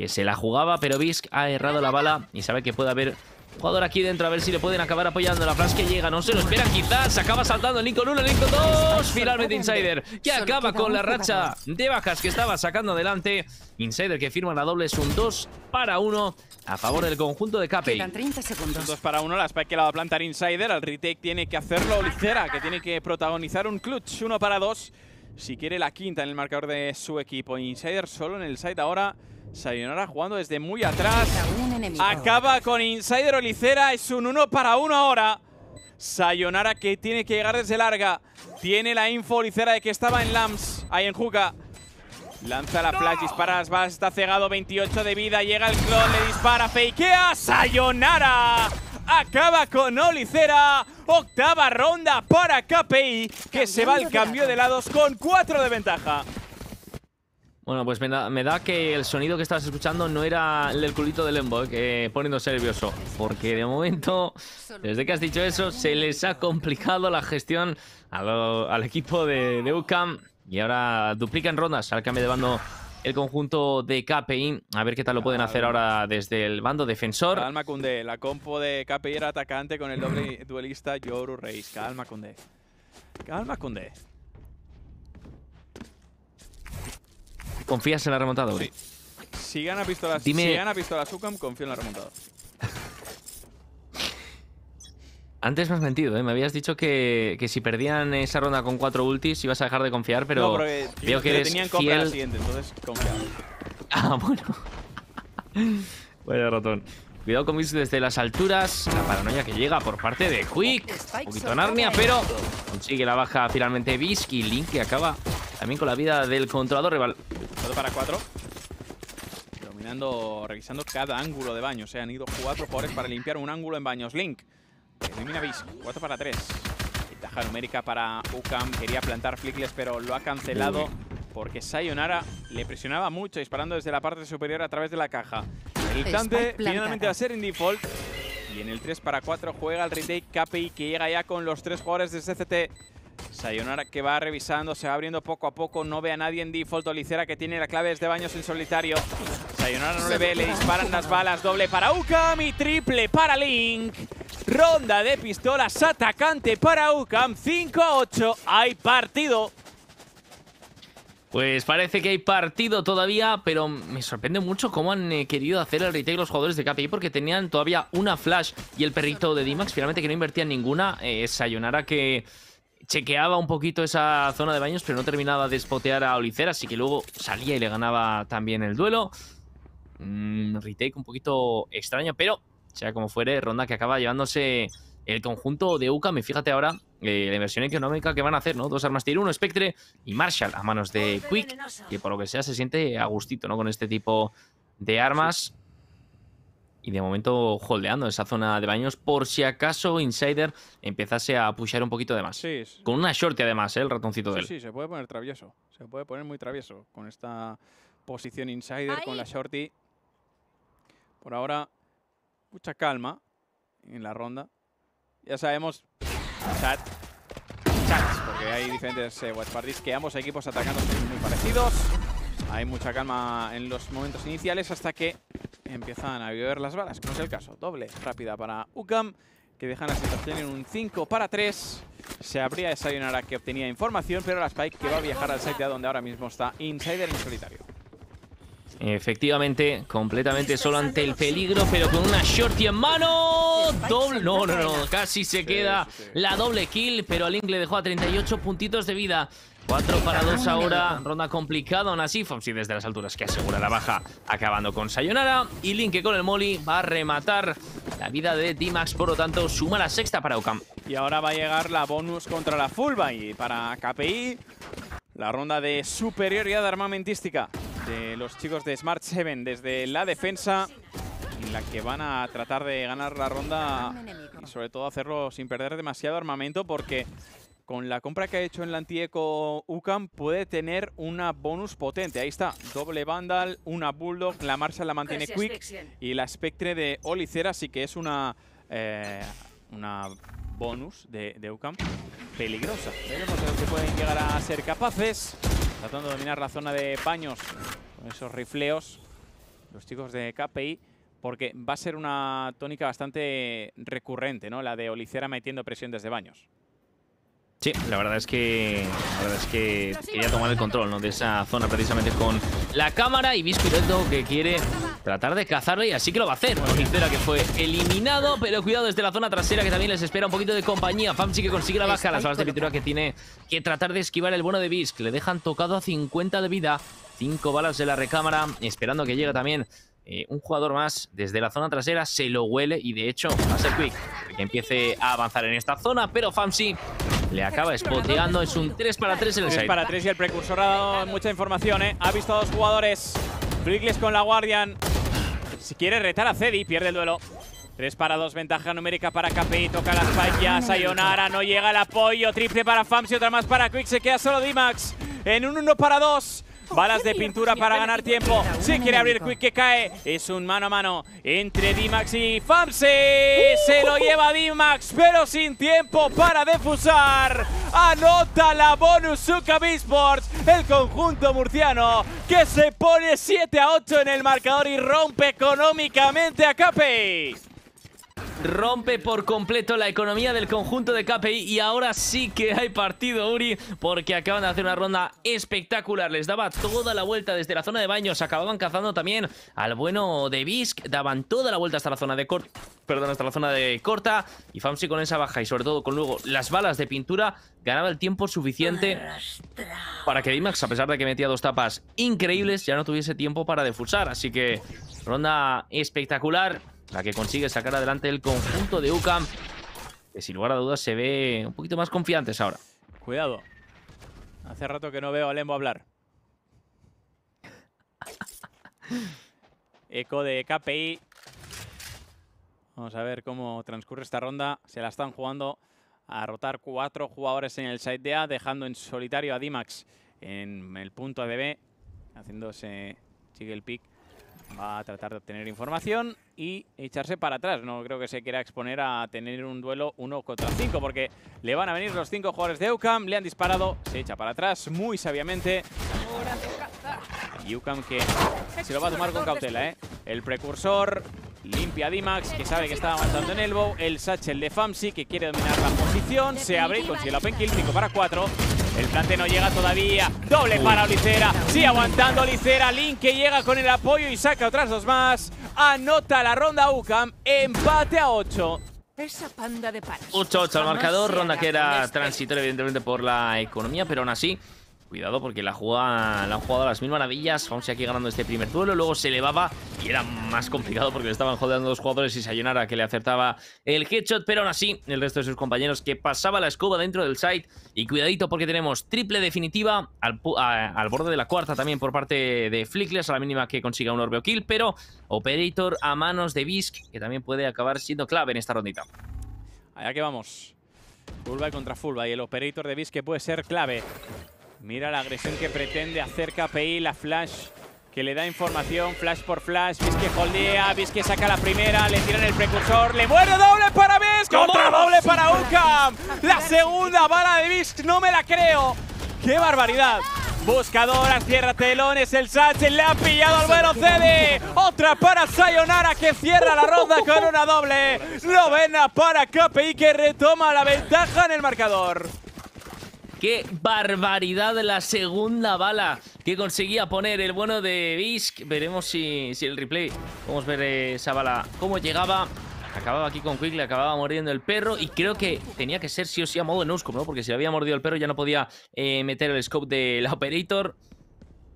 que se la jugaba, pero Bisk ha errado la bala y sabe que puede haber jugador aquí dentro, a ver si le pueden acabar apoyando. La flash que llega, no se lo espera... quizás, acaba saltando el con 1, el con 2, finalmente Insider, que acaba con la racha de bajas que estaba sacando adelante. Insider que firma la doble, es un 2 para 1 a favor del conjunto de Cape. Quedan 30 segundos. 2 para 1, la spike que la va a plantar Insider, al retake tiene que hacerlo Olicera, que tiene que protagonizar un clutch, 1 para 2. Si quiere la quinta en el marcador de su equipo, Insider solo en el side ahora... Sayonara jugando desde muy atrás. Acaba con Insider Olicera. Es un 1 para uno ahora. Sayonara que tiene que llegar desde larga. Tiene la info Olicera de que estaba en Lams. Ahí en Juca. Lanza la flash, dispara las está cegado, 28 de vida, llega el clon, le dispara, fakea, Sayonara acaba con Olicera. Octava ronda para KPI, que se va al cambio de lados con 4 de ventaja. Bueno, pues me da, que el sonido que estabas escuchando no era el del culito del Lembo, eh, poniendo poniéndose nervioso. Porque de momento, desde que has dicho eso, se les ha complicado la gestión al equipo de, de, UCAM. Y ahora duplican rondas al cambio de bando el conjunto de KPI. A ver qué tal lo pueden hacer ahora desde el bando defensor. Calma, Kunde. La compo de KPI era atacante con el doble duelista Yoru Reis. Calma, Kunde. Calma, Kunde. ¿Confías en la remontada, Uri? Sí. Si gana pistola, Dime... si gana confío en la remontada. Antes me has mentido, ¿eh? me habías dicho que, que, si perdían esa ronda con cuatro ultis ibas a dejar de confiar, pero veo que eres tenían fiel... la siguiente, entonces confiaba. Ah, bueno. Vaya ratón. Cuidado con Visk desde las alturas. La paranoia que llega por parte de Quick. Un poquito Narnia, pero consigue la baja finalmente Bisky. Link que acaba también con la vida del controlador rival. Todo para cuatro. Dominando, revisando cada ángulo de baño. Se han ido cuatro jugadores para limpiar un ángulo en baños. Link. Elimina Bis. 4 para 3. Ventaja numérica para UCAM. Quería plantar Flickles, pero lo ha cancelado porque Sayonara le presionaba mucho disparando desde la parte superior a través de la caja. El tante finalmente va a ser en default. Y en el 3 para 4 juega el retake KPI que llega ya con los tres jugadores de CCT. Sayonara que va revisando, se va abriendo poco a poco, no ve a nadie en default. Olicera que tiene la clave desde baños en solitario. Sayonara no le ve, le disparan las balas. Doble para Ucam y triple para Link. Ronda de pistolas, atacante para Ucam 5 8, hay partido. Pues parece que hay partido todavía, pero me sorprende mucho cómo han eh, querido hacer el retake los jugadores de KPI porque tenían todavía una flash y el perrito de Dimax finalmente que no invertían ninguna. Eh, Sayonara que chequeaba un poquito esa zona de baños, pero no terminaba de spotear a Olicer, así que luego salía y le ganaba también el duelo. Mm, retake un poquito extraño, pero sea como fuere, ronda que acaba llevándose el conjunto de UCAM. Y fíjate ahora eh, la inversión económica que van a hacer, ¿no? Dos armas tier 1, Spectre y Marshall a manos de Quick, que por lo que sea se siente a gustito, ¿no? Con este tipo de armas de momento holdeando esa zona de baños por si acaso Insider empezase a pushar un poquito de más. Con una shorty además, ¿eh? el ratoncito de él. Sí, se puede poner travieso. Se puede poner muy travieso con esta posición Insider, con la shorty. Por ahora, mucha calma en la ronda. Ya sabemos, chat, Chat. porque hay diferentes eh, parties que ambos equipos atacando muy parecidos. Hay mucha calma en los momentos iniciales hasta que empiezan a llover las balas, como es el caso. Doble rápida para UCAM, que deja la situación en un 5 para 3. Se abría esa Sayonara que obtenía información, pero la Spike que va a viajar al site donde ahora mismo está Insider en solitario. Efectivamente, completamente solo ante el peligro, pero con una shorty en mano. Doble. No, no, no, casi se queda la doble kill, pero al le dejó a 38 puntitos de vida. 4 para 2 ahora, ronda complicada aún así, Fopsy desde las alturas que asegura la baja, acabando con Sayonara y Link que con el Molly va a rematar la vida de D-Max, por lo tanto suma la sexta para Ocam. Y ahora va a llegar la bonus contra la y para KPI, la ronda de superioridad armamentística de los chicos de Smart 7 desde la defensa en la que van a tratar de ganar la ronda y sobre todo hacerlo sin perder demasiado armamento porque con la compra que ha hecho en la antieco UCAM puede tener una bonus potente. Ahí está, doble Vandal, una Bulldog, la marcha la mantiene Quick y la Spectre de Olicera, así que es una, eh, una bonus de, UCAM peligrosa. Veremos los que pueden llegar a ser capaces, tratando de dominar la zona de baños con esos rifleos, los chicos de KPI porque va a ser una tónica bastante recurrente, ¿no? La de Olicera metiendo presión desde baños. Sí, la verdad es que la verdad es que quería tomar el control ¿no? de esa zona precisamente con la cámara y Biscuito, que quiere tratar de cazarle y así que lo va a hacer. Espera que fue eliminado, pero cuidado desde la zona trasera que también les espera un poquito de compañía. Famsi que consigue la baja, las balas de pintura que tiene que tratar de esquivar el bono de Bisc. Le dejan tocado a 50 de vida, Cinco balas de la recámara, esperando que llegue también eh, un jugador más desde la zona trasera se lo huele y de hecho va a ser Quick que empiece a avanzar en esta zona, pero Famsi le acaba spoteando. Es un 3 para 3 en el 6. para 3 y el precursor ha dado mucha información, ¿eh? Ha visto a dos jugadores. Brickles con la Guardian. Si quiere retar a Cedi, pierde el duelo. 3 para 2, ventaja numérica para KPI, toca la spike ya, Sayonara, no llega el apoyo, triple para Famsi, otra más para Quick, se queda solo Dimax en un 1 para 2. Balas de pintura para ganar tiempo. Si quiere abrir Quick que cae. Es un mano a mano entre D-Max y Famse. Uh. Se lo lleva D-Max pero sin tiempo para defusar. Anota la bonus Suka Sports, el conjunto murciano, que se pone 7 a 8 en el marcador y rompe económicamente a Capi rompe por completo la economía del conjunto de KPI y ahora sí que hay partido, Uri, porque acaban de hacer una ronda espectacular. Les daba toda la vuelta desde la zona de baños, acababan cazando también al bueno de Bisk, daban toda la vuelta hasta la zona de corta. Perdón, hasta la zona de corta y Famsi con esa baja y sobre todo con luego las balas de pintura ganaba el tiempo suficiente para que Dimax, a pesar de que metía dos tapas increíbles, ya no tuviese tiempo para defusar. Así que ronda espectacular la que consigue sacar adelante el conjunto de UCAM, que sin lugar a dudas se ve un poquito más confiantes ahora. Cuidado. Hace rato que no veo a Lembo hablar. Eco de KPI. Vamos a ver cómo transcurre esta ronda. Se la están jugando a rotar cuatro jugadores en el side de A, dejando en solitario a Dimax en el punto ADB, haciéndose sigue el pick Va a tratar de obtener información y echarse para atrás. No creo que se quiera exponer a tener un duelo 1 contra 5 porque le van a venir los cinco jugadores de UCAM. Le han disparado, se echa para atrás muy sabiamente. Y UCAM que se lo va a tomar con cautela. ¿eh? El precursor limpia a Dimax que sabe que está avanzando en el bow. El Satchel de Famsi que quiere dominar la posición. Se abre y consigue la open kill 5 para 4. El plante no llega todavía. Doble para Olicera. sí, aguantando Olicera. Link que llega con el apoyo y saca otras dos más. Anota la ronda UCAM. Empate a 8. Esa de 8-8 al marcador, ronda que era este. transitoria evidentemente por la economía, pero aún así Cuidado porque la, han jugado a las mil maravillas. Fonsi aquí ganando este primer duelo. Luego se elevaba y era más complicado porque le estaban jodiendo los jugadores y se llenara que le acertaba el headshot. Pero aún así, el resto de sus compañeros que pasaba la escoba dentro del site. Y cuidadito porque tenemos triple definitiva al, borde de la cuarta también por parte de Flickless. a la mínima que consiga un Orbeo Kill. Pero Operator a manos de Bisk que también puede acabar siendo clave en esta rondita. Allá que vamos. Fullback contra Fullback y el Operator de Bisk que puede ser clave. Mira la agresión que pretende hacer KPI, la Flash que le da información, flash por flash, visque holdea, visque saca la primera, le tiran el precursor, le muere doble para visque otra doble para Ucam, la segunda bala de visque no me la creo, qué barbaridad. Buscadora cierra telones, el Satchel le ha pillado al bueno Cede. Otra para Sayonara que cierra la ronda con una doble. Novena para KPI que retoma la ventaja en el marcador. ¡Qué barbaridad la segunda bala que conseguía poner el bueno de Bisk! Veremos si, el replay... Vamos a ver esa bala, cómo llegaba... Acababa aquí con Quick, le acababa mordiendo el perro y creo que tenía que ser sí o sí a modo de ¿no? Porque si le había mordido el perro ya no podía eh, meter el scope del Operator.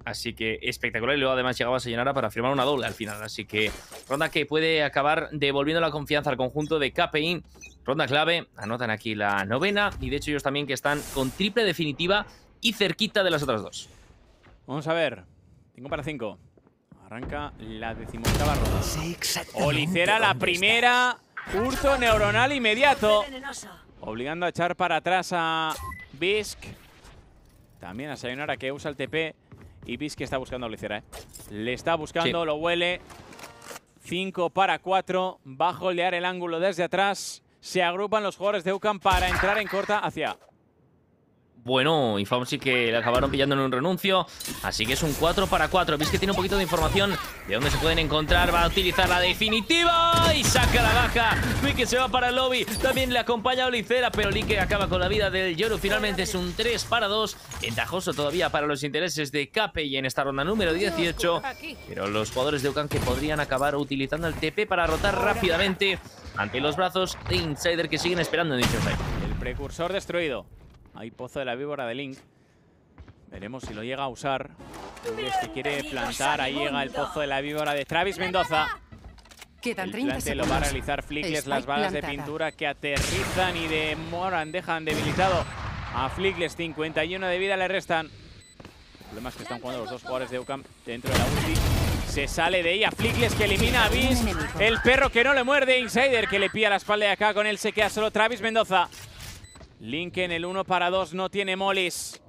Así que espectacular. Y luego además llegaba Sayonara para firmar una doble al final. Así que ronda que puede acabar devolviendo la confianza al conjunto de KPI. Ronda clave. Anotan aquí la novena. Y de hecho ellos también que están con triple definitiva y cerquita de las otras dos. Vamos a ver. Tengo para 5. Arranca la decimoctava ronda. Olicera la primera. Curso neuronal inmediato. Obligando a echar para atrás a Bisk. También a Sayonara que usa el TP y que está buscando a ¿eh? Le está buscando, lo huele. 5 para 4. Va a holdear el ángulo desde atrás. Se agrupan los jugadores de Ucan para entrar en corta hacia bueno, y que le acabaron pillando en un renuncio. Así que es un 4 para 4. Veis que tiene un poquito de información de dónde se pueden encontrar. Va a utilizar la definitiva y saca la baja. Quick que se va para el lobby. También le acompaña Olicera, pero Lique acaba con la vida del Yoru. Finalmente es un 3 para 2. Ventajoso todavía para los intereses de Y en esta ronda número 18. Pero los jugadores de Okan que podrían acabar utilizando el TP para rotar rápidamente ante los brazos de Insider que siguen esperando en dicho El precursor destruido. Hay Pozo de la Víbora de Link. Veremos si lo llega a usar. Si quiere plantar, ahí llega el Pozo de la Víbora de Travis Mendoza. Quedan tan se lo va a realizar Flickles. Las balas de pintura que aterrizan y demoran, dejan debilitado a Flickles. 51 de vida le restan. El que están jugando los dos jugadores de UCAM dentro de la ulti. Se sale de ella Flickles que elimina a Vince. El perro que no le muerde. Insider que le pilla la espalda de acá. Con él se queda solo Travis Mendoza. Linken el 1 para 2, no tiene molis.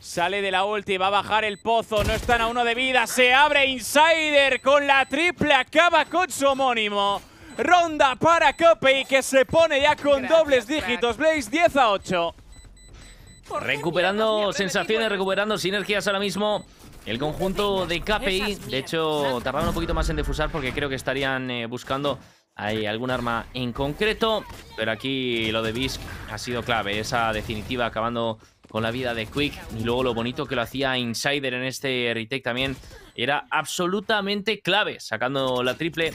Sale de la ulti, va a bajar el pozo, no están a uno de vida. Se abre Insider con la triple, acaba con su homónimo. Ronda para KPI que se pone ya con dobles dígitos. Blaze 10 a 8. Recuperando sensaciones, recuperando sinergias ahora mismo. El conjunto de KPI, de hecho, tardaron un poquito más en defusar porque creo que estarían eh, buscando hay algún arma en concreto, pero aquí lo de Bisk ha sido clave. Esa definitiva acabando con la vida de Quick. Y luego lo bonito que lo hacía Insider en este retake también era absolutamente clave, sacando la triple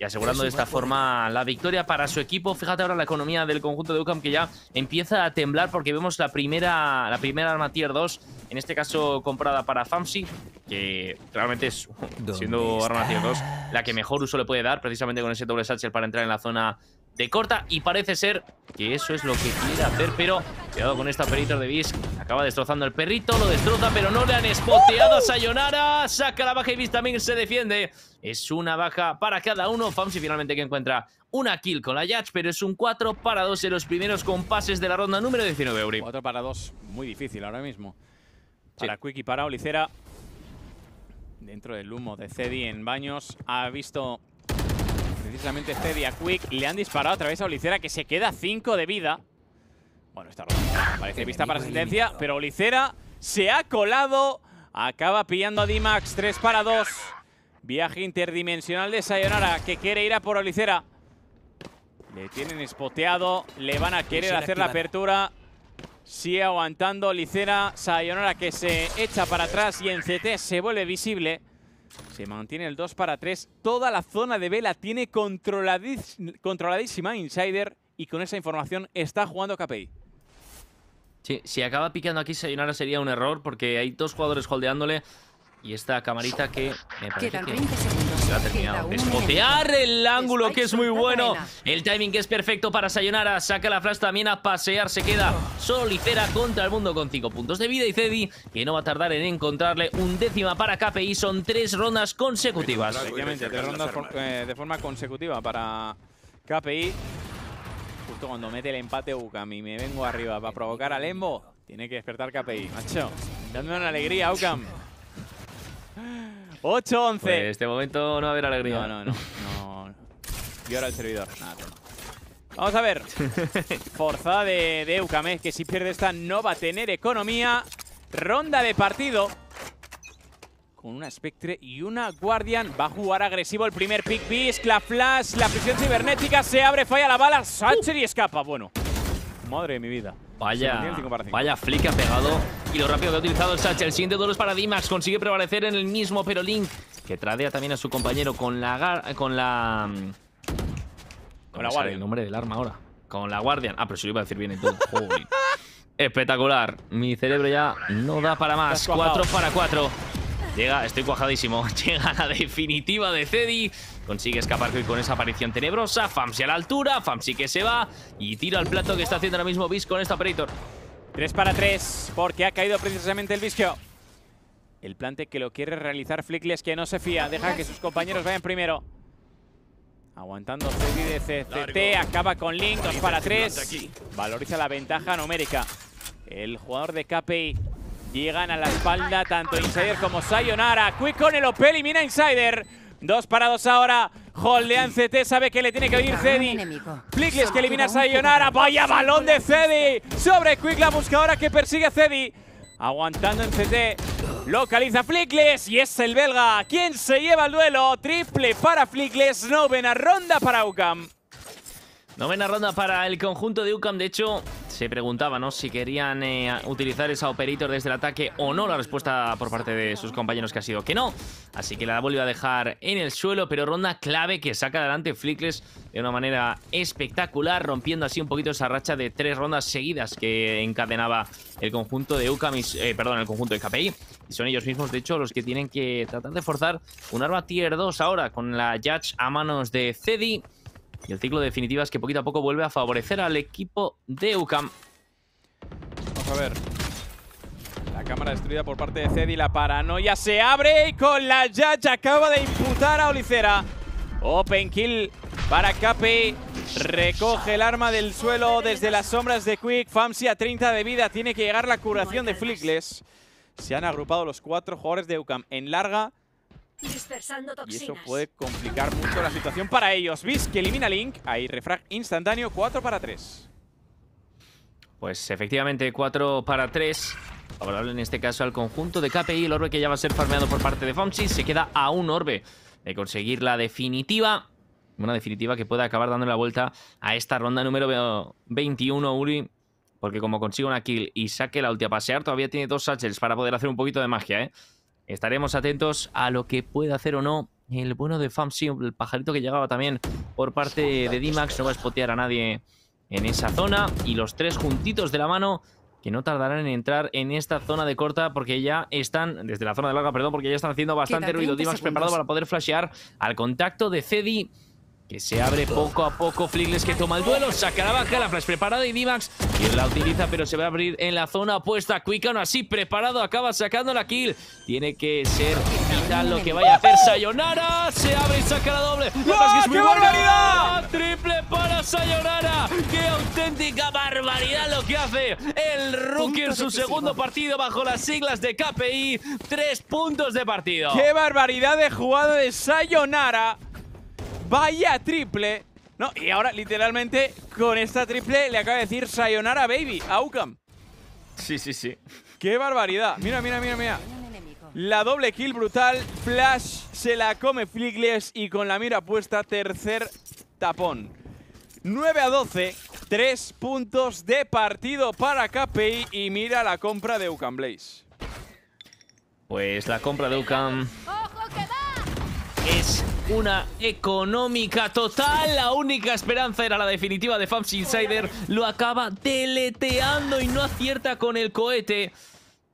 y asegurando de esta forma la victoria para su equipo. Fíjate ahora la economía del conjunto de UCAM que ya empieza a temblar porque vemos la primera, la primera arma tier 2, en este caso comprada para FAMSI, que realmente es, siendo arma tier 2, la que mejor uso le puede dar, precisamente con ese doble satchel para entrar en la zona de corta y parece ser que eso es lo que quiere hacer, pero cuidado con esta perrito de Bis, acaba destrozando el perrito, lo destroza, pero no le han espoteado a Sayonara, saca la baja y Bis también se defiende, es una baja para cada uno, Famsi finalmente que encuentra una kill con la Yatch, pero es un 4 para 2 en los primeros compases de la ronda número 19, Uri. 4 para 2, muy difícil ahora mismo, para Quick y para Olicera, dentro del humo de Cedi en baños, ha visto precisamente este día Quick. Le han disparado a través a Olicera, que se queda cinco de vida. Bueno, está roto. Parece vista para sentencia, pero Olicera se ha colado. Acaba pillando a Dimax. 3 para 2. Viaje interdimensional de Sayonara, que quiere ir a por Olicera. Le tienen espoteado. Le van a querer hacer la apertura. Sigue aguantando Olicera. Sayonara que se echa para atrás y en CT se vuelve visible. Se mantiene el 2 para 3. Toda la zona de vela tiene controladísima Insider y con esa información está jugando KPI. Sí, si acaba picando aquí Sayonara sería un error porque hay dos jugadores holdeándole y esta camarita que me parece que terminado el ángulo que es muy bueno. El timing que es perfecto para Sayonara. Saca la flash también a pasear. Se queda solitera contra el mundo con 5 puntos de vida. Y Cedi, que no va a tardar en encontrarle un décima para KPI. Son tres rondas consecutivas. Efectivamente, tres rondas eh, de forma consecutiva para KPI. Justo cuando mete el empate Y Me vengo arriba para provocar a Lembo. Tiene que despertar KPI, macho. Dame una alegría, Ucam 8-11. En pues, este momento no va a haber alegría. No, no, no. Y ahora el servidor. Vamos a ver. Forzada de, de que si pierde esta no va a tener economía. Ronda de partido. Con una Spectre y una Guardian. Va a jugar agresivo el primer pick beast. La flash, la prisión cibernética. Se abre, falla la bala. Sánchez y escapa. Bueno. Madre de mi vida. Vaya, vaya flick ha pegado y lo rápido que ha utilizado el Satchel. El siguiente duelo es para Dimax. Consigue prevalecer en el mismo, pero Link, que tradea también a su compañero con la... Con la... Mm, con la guardia el nombre del arma ahora. Con la guardia Ah, pero si lo iba a decir bien entonces. Espectacular. Mi cerebro ya no da para más. 4 para 4. Llega, estoy cuajadísimo. Llega la definitiva de Cedi. Consigue escapar con esa aparición tenebrosa. Famsi a la altura. Famsi que se va. Y tira al plato que está haciendo ahora mismo Bis con esta Operator. 3 para 3, porque ha caído precisamente el Vischio. El plante que lo quiere realizar es que no se fía. Deja que sus compañeros vayan primero. Aguantando Freddy de CCT, acaba con Link, 2 para 3. Valoriza la ventaja numérica. El jugador de KPI llegan a la espalda tanto Insider como Sayonara. Quick con el OP, elimina Insider. Dos parados ahora. Holdean CT, sabe que le tiene que venir ah, Cedi. Flickles que elimina a Sayonara. Vaya balón de Cedi. Sobre Quick la buscadora que persigue a Cedi. Aguantando en CT. Localiza Flickles y es el belga quien se lleva el duelo. Triple para Flickles, novena ronda para UCAM. Novena ronda para el conjunto de UCAM. De hecho, se preguntaba ¿no? si querían eh, utilizar esa operator desde el ataque o no. La respuesta por parte de sus compañeros que ha sido que no. Así que la vuelve a dejar en el suelo, pero ronda clave que saca adelante Flickles de una manera espectacular, rompiendo así un poquito esa racha de tres rondas seguidas que encadenaba el conjunto de UCAM, eh, perdón, el conjunto de KPI. Y son ellos mismos, de hecho, los que tienen que tratar de forzar un arma tier 2 ahora con la Judge a manos de Cedi. Y el ciclo definitivo es que poquito a poco vuelve a favorecer al equipo de UCAM. Vamos a ver. La cámara destruida por parte de Cedi. La paranoia se abre y con la Yacha acaba de imputar a Olicera. Open kill para Capi. Recoge el arma del suelo desde las sombras de Quick. Famsi a 30 de vida. Tiene que llegar la curación de Flickles. Se han agrupado los cuatro jugadores de UCAM en larga. Dispersando Y eso puede complicar mucho la situación para ellos. Vis que elimina Link. Ahí refrag instantáneo, 4 para 3. Pues efectivamente, 4 para 3. Favorable en este caso al conjunto de KPI. El orbe que ya va a ser farmeado por parte de Fomsi. Se queda a un orbe de conseguir la definitiva. Una definitiva que pueda acabar dando la vuelta a esta ronda número 21, Uri. Porque como consigue una kill y saque la ulti a pasear, todavía tiene dos satchels para poder hacer un poquito de magia, ¿eh? Estaremos atentos a lo que pueda hacer o no el bueno de Famsi, el pajarito que llegaba también por parte de Dimax. No va a espotear a nadie en esa zona. Y los tres juntitos de la mano que no tardarán en entrar en esta zona de corta porque ya están, desde la zona de larga, perdón, porque ya están haciendo bastante ruido. Dimax preparado para poder flashear al contacto de Cedi que se abre poco a poco. Fligles que toma el duelo, saca la baja, la flash preparada y Dimax, quien la utiliza, pero se va a abrir en la zona opuesta. Quick así preparado, acaba sacando la kill. Tiene que ser vital lo que vaya a hacer Sayonara. Se abre y saca la doble. ¡Ah, qué barbaridad! Triple para Sayonara. ¡Qué auténtica barbaridad lo que hace el rookie en su segundo partido bajo las siglas de KPI! Tres puntos de partido. ¡Qué barbaridad de jugada de Sayonara! Vaya triple. No, y ahora literalmente con esta triple le acaba de decir Sayonara Baby a Ucam. Sí, sí, sí. ¡Qué barbaridad! Mira, mira, mira, mira. La doble kill brutal. Flash se la come Fligles y con la mira puesta, tercer tapón. 9 a 12, Tres puntos de partido para KPI y mira la compra de Ucam Blaze. Pues la compra de Ucam es una económica total. La única esperanza era la definitiva de FAMS Insider. Lo acaba deleteando y no acierta con el cohete.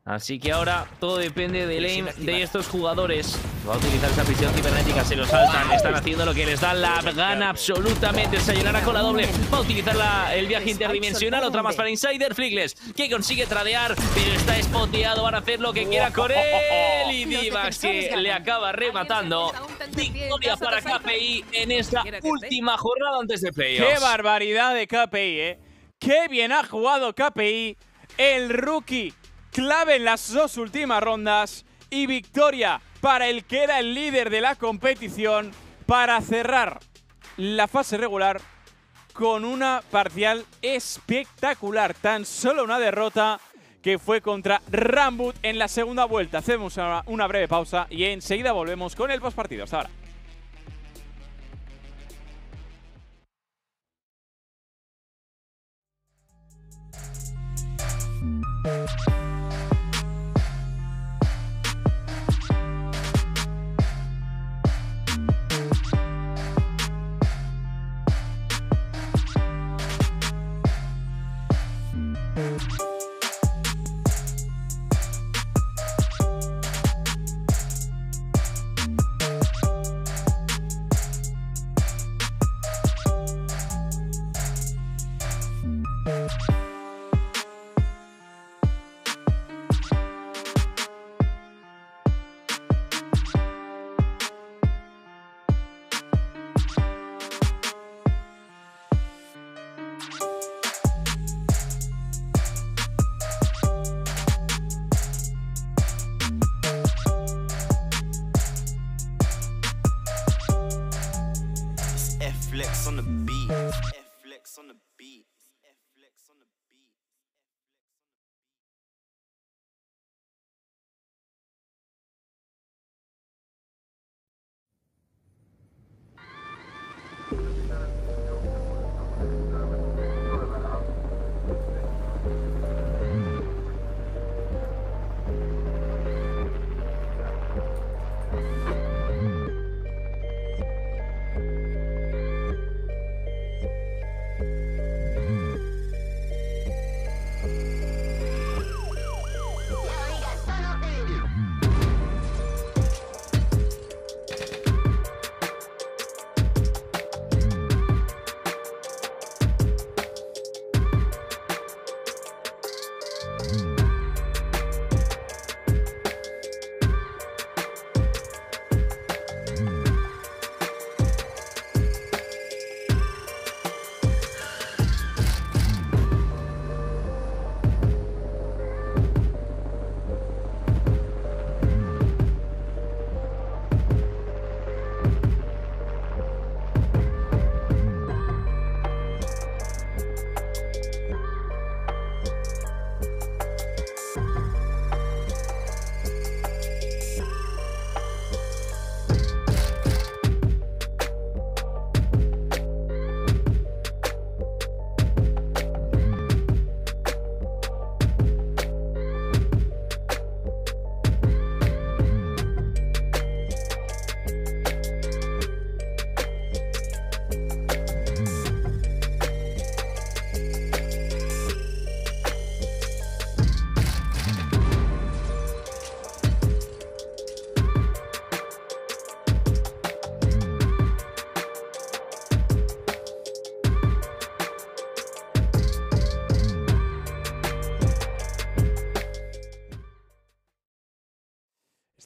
Así que ahora todo depende del aim de estos jugadores. Va a utilizar esa prisión cibernética, se lo saltan, están haciendo lo que les da la gana absolutamente. Se llenará con la doble, va a utilizar el viaje interdimensional, otra más para Insider, Flickles, que consigue tradear, pero está espoteado, van a hacer lo que quiera con él. Y que le acaba rematando. Victoria para KPI en esta última jornada antes de playoffs. ¡Qué barbaridad de KPI, eh! ¡Qué bien ha jugado KPI! El rookie clave en las dos últimas rondas y victoria para el que era el líder de la competición para cerrar la fase regular con una parcial espectacular. Tan solo una derrota que fue contra Rambut en la segunda vuelta. Hacemos una breve pausa y enseguida volvemos con el postpartido. Hasta ahora.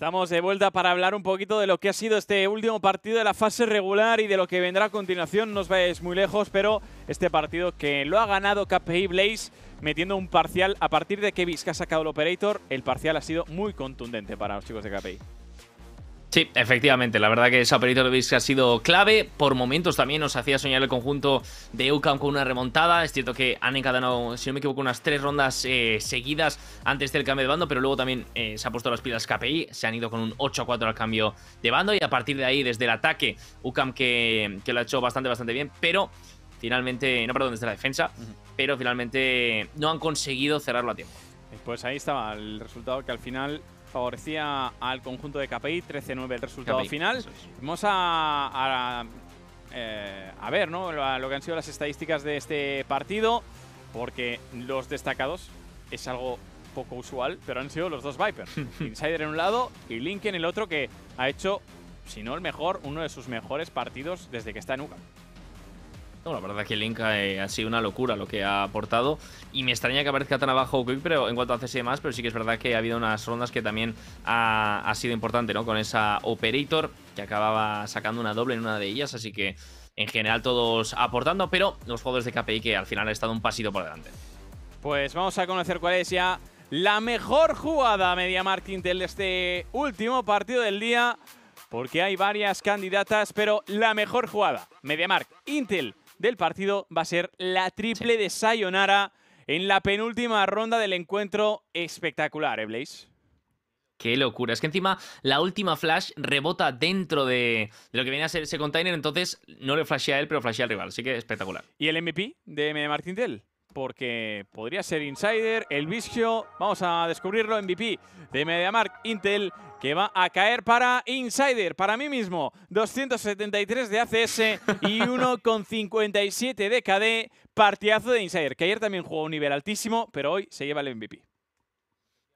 Estamos de vuelta para hablar un poquito de lo que ha sido este último partido de la fase regular y de lo que vendrá a continuación. No os muy lejos, pero este partido que lo ha ganado KPI Blaze metiendo un parcial. A partir de que Vizca ha sacado el Operator, el parcial ha sido muy contundente para los chicos de KPI. Sí, efectivamente, la verdad que esa que ha sido clave, por momentos también nos hacía soñar el conjunto de UCAM con una remontada, es cierto que han encadenado, si no me equivoco, unas tres rondas eh, seguidas antes del cambio de bando, pero luego también eh, se ha puesto las pilas KPI, se han ido con un 8-4 al cambio de bando y a partir de ahí, desde el ataque, UCAM que, que lo ha hecho bastante, bastante bien, pero finalmente, no, perdón, desde la defensa, pero finalmente no han conseguido cerrarlo a tiempo. Pues ahí estaba el resultado que al final favorecía al conjunto de KPI, 13-9 el resultado final. Vamos a, a, eh, ver lo, lo que han sido las estadísticas de este partido, porque los destacados es algo poco usual, pero han sido los dos Vipers. Insider en un lado y Link en el otro, que ha hecho, si no el mejor, uno de sus mejores partidos desde que está en UCA. No, la verdad que el Inca eh, ha sido una locura lo que ha aportado. Y me extraña que aparezca tan abajo Quick, pero en cuanto a CS y pero sí que es verdad que ha habido unas rondas que también ha, sido importante, ¿no? Con esa Operator que acababa sacando una doble en una de ellas. Así que en general todos aportando, pero los jugadores de KPI que al final han estado un pasito por delante. Pues vamos a conocer cuál es ya la mejor jugada media Intel de este último partido del día, porque hay varias candidatas, pero la mejor jugada, MediaMark, Intel, del partido va a ser la triple de Sayonara en la penúltima ronda del encuentro espectacular, ¿eh, Blaze? Qué locura. Es que encima la última flash rebota dentro de, lo que viene a ser ese container, entonces no le flashea a él, pero flashea al rival. Así que espectacular. ¿Y el MVP de Martín porque podría ser Insider, el Visio, vamos a descubrirlo, MVP de MediaMark Intel, que va a caer para Insider, para mí mismo, 273 de ACS y 1,57 de KD, partidazo de Insider, que ayer también jugó un nivel altísimo, pero hoy se lleva el MVP.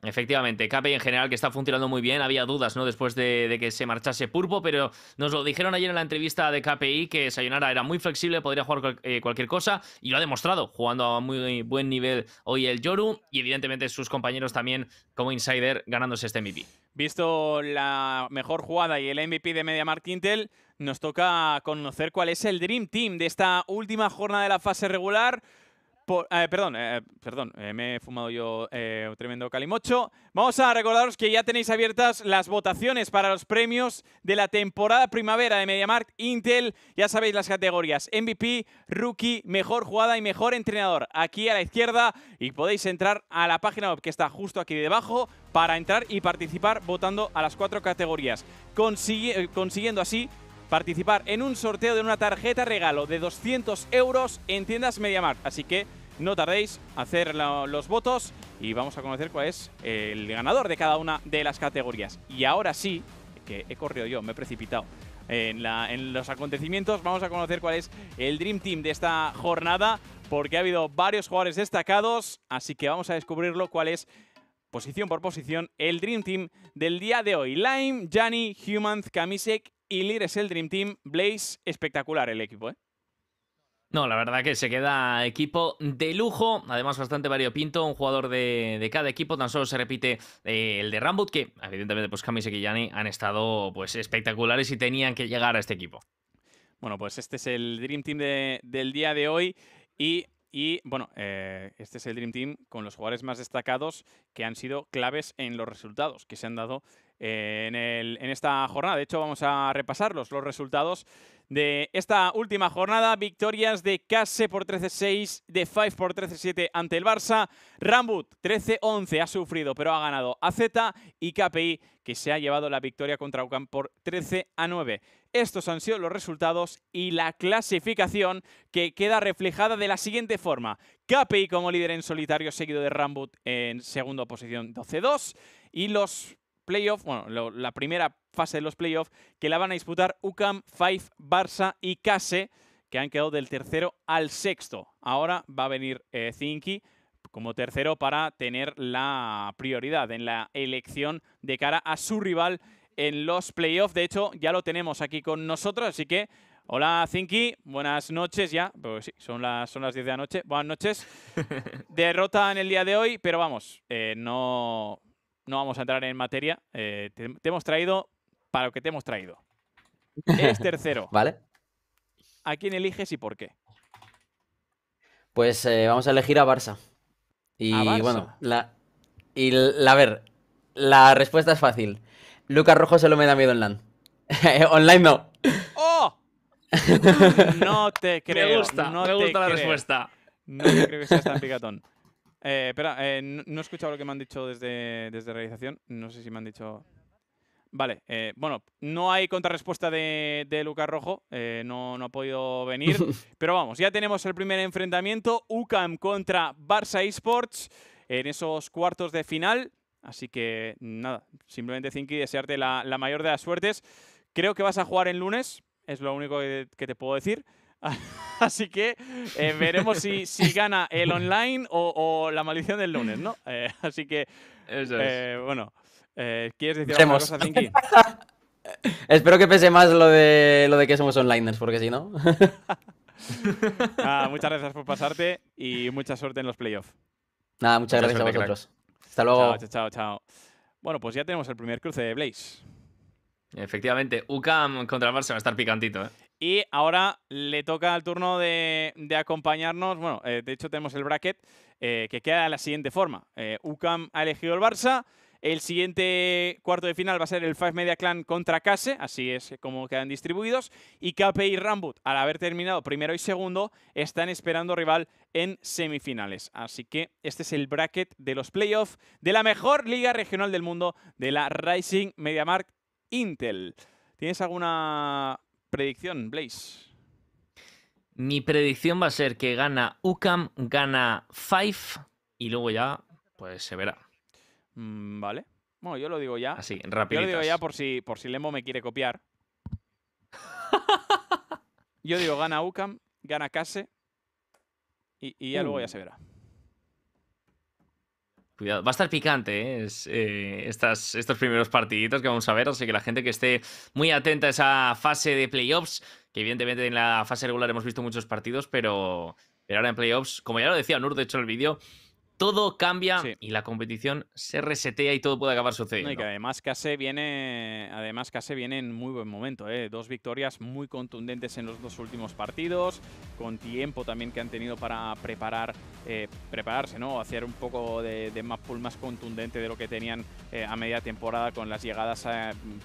Efectivamente, KPI en general que está funcionando muy bien. Había dudas, ¿no? Después de, que se marchase Purpo, pero nos lo dijeron ayer en la entrevista de KPI que Sayonara era muy flexible, podría jugar eh, cualquier cosa y lo ha demostrado, jugando a muy buen nivel hoy el Yoru y evidentemente sus compañeros también como insider ganándose este MVP. Visto la mejor jugada y el MVP de MediaMarkt Intel, nos toca conocer cuál es el Dream Team de esta última jornada de la fase regular. Eh, perdón, eh, perdón, eh, me he fumado yo un tremendo calimocho. Vamos a recordaros que ya tenéis abiertas las votaciones para los premios de la temporada primavera de MediaMarkt Intel. Ya sabéis las categorías MVP, Rookie, Mejor Jugada y Mejor Entrenador. Aquí a la izquierda y podéis entrar a la página web que está justo aquí debajo para entrar y participar votando a las cuatro categorías, consiguiendo así participar en un sorteo de una tarjeta regalo de 200 euros en tiendas MediaMarkt. Así que no tardéis, en hacer los votos y vamos a conocer cuál es el ganador de cada una de las categorías. Y ahora sí, que he corrido yo, me he precipitado. En, en, los acontecimientos vamos a conocer cuál es el Dream Team de esta jornada, porque ha habido varios jugadores destacados, así que vamos a descubrirlo cuál es, posición por posición, el Dream Team del día de hoy. Lime, Jani, Humans, Kamisek Lir es el Dream Team, Blaze, espectacular el equipo, ¿eh? No, la verdad que se queda equipo de lujo, además bastante variopinto, un jugador de, cada equipo, tan solo se repite eh, el de Rambut, que evidentemente pues Camis y Killani han estado pues espectaculares y tenían que llegar a este equipo. Bueno, pues este es el Dream Team del día de hoy y, bueno, eh, este es el Dream Team con los jugadores más destacados que han sido claves en los resultados que se han dado eh, en, el, en esta jornada. De hecho, vamos a repasar los resultados de esta última jornada. Victorias de Kase por 13-6, de Five por 13-7 ante el Barça. Rambut 13-11 ha sufrido, pero ha ganado a Z. y KPI, que se ha llevado la victoria contra UCAM por 13-9. Estos han sido los resultados y la clasificación que queda reflejada de la siguiente forma. KPI como líder en solitario, seguido de Rambut en segunda posición 12-2. Y los Playoff, bueno, la primera fase de los playoffs, que la van a disputar UCAM, Five, Barça y Case, que han quedado del tercero al sexto. Ahora va a venir eh, Zinki como tercero para tener la prioridad en la elección de cara a su rival en los playoffs. De hecho, ya lo tenemos aquí con nosotros, así que Hola Zinki, buenas noches ya, pues son las, son las 10 de la noche, buenas noches. Derrota en el día de hoy, pero vamos, eh, no, no vamos a entrar en materia. Eh, te, hemos traído para lo que te hemos traído. es tercero. ¿Vale? ¿A quién eliges y por qué? Pues eh, vamos a elegir a Barça. Y bueno, la, y la, a ver, la respuesta es fácil. Lucas Rojo lo me da miedo online. online no. ¡Oh! no te creo. no me gusta la respuesta. No te creo que seas tan picatón. Eh, espera, eh, no, he escuchado lo que me han dicho desde, desde realización. No sé si me han dicho. Vale, eh, bueno, no hay contrarrespuesta de, de Lucas Rojo, no, no ha podido venir. pero vamos, ya tenemos el primer enfrentamiento: UCAM contra Barça Esports en esos cuartos de final. Así que nada, simplemente Zinky, desearte la, la mayor de las suertes. Creo que vas a jugar el lunes, es lo único que te puedo decir. Así que eh, veremos si, gana el online o, la maldición del lunes, ¿no? Eh, así que, eh, bueno, ¿quieres decir Espero que pese más lo de, lo de que somos onliners, porque si no... Ah, muchas gracias por pasarte y mucha suerte en los playoffs. Nada, muchas, gracias a vosotros. Hasta luego. Chao, chao, chao. Bueno, pues ya tenemos el primer cruce de Blaze. Efectivamente, UCAM contra el Barça va a estar picantito, ¿eh? Y ahora le toca el turno de, acompañarnos. Bueno, eh, de hecho tenemos el bracket eh, que queda de la siguiente forma. Eh, UCAM ha elegido el Barça. El siguiente cuarto de final va a ser el Five Media Clan contra Case, así es como quedan distribuidos. Y KPI y Rambut, al haber terminado primero y segundo, están esperando rival en semifinales. Así que este es el bracket de los playoffs de la mejor liga regional del mundo, de la Rising Mark Intel. ¿Tienes alguna predicción, Blaze. Mi predicción va a ser que gana UCAM, gana Five y luego ya, pues se verá. Mm, vale. Bueno, yo lo digo ya. Así, rápido. Yo lo digo ya por si, por si Lemo me quiere copiar. yo digo, gana UCAM, gana Case y, ya luego ya uh. se verá. Cuidado, va a estar picante ¿eh? Eh, estas, estos primeros partiditos que vamos a ver, así que la gente que esté muy atenta a esa fase de playoffs, que evidentemente en la fase regular hemos visto muchos partidos, pero, pero ahora en playoffs, como ya lo decía Nur, de hecho, el vídeo, todo cambia y la competición se resetea y todo puede acabar sucediendo. y que además Case viene, además viene en muy buen momento, ¿eh? dos victorias muy contundentes en los dos últimos partidos, con tiempo también que han tenido para preparar, eh, prepararse, ¿no? Hacer un poco de, de pool más contundente de lo que tenían eh, a media temporada con las llegadas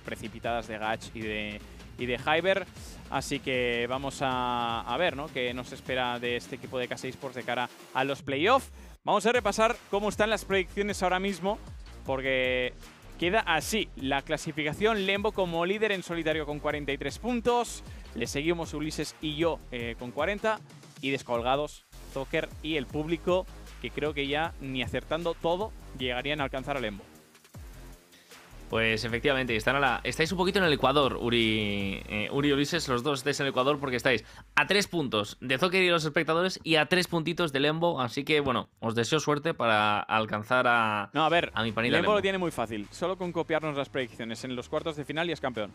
precipitadas de Gach y de y de Hyber. Así que vamos a, ver ¿no? qué nos espera de este equipo de K6 Sports de cara a los playoffs. Vamos a repasar cómo están las proyecciones ahora mismo, porque queda así. La clasificación, Lembo como líder en solitario con 43 puntos, le seguimos Ulises y yo eh, con 40, y descolgados Zocker y el público, que creo que ya ni acertando todo llegarían a alcanzar a Lembo. Pues efectivamente, están la... estáis un poquito en el Ecuador, Uri, eh, Uri Ulises, los dos estáis en el Ecuador porque estáis a tres puntos de Zocker y los espectadores y a tres puntitos de Lembo, así que bueno, os deseo suerte para alcanzar a, no, a, ver, a mi Lembo, lo tiene muy fácil, solo con copiarnos las predicciones en los cuartos de final y es campeón.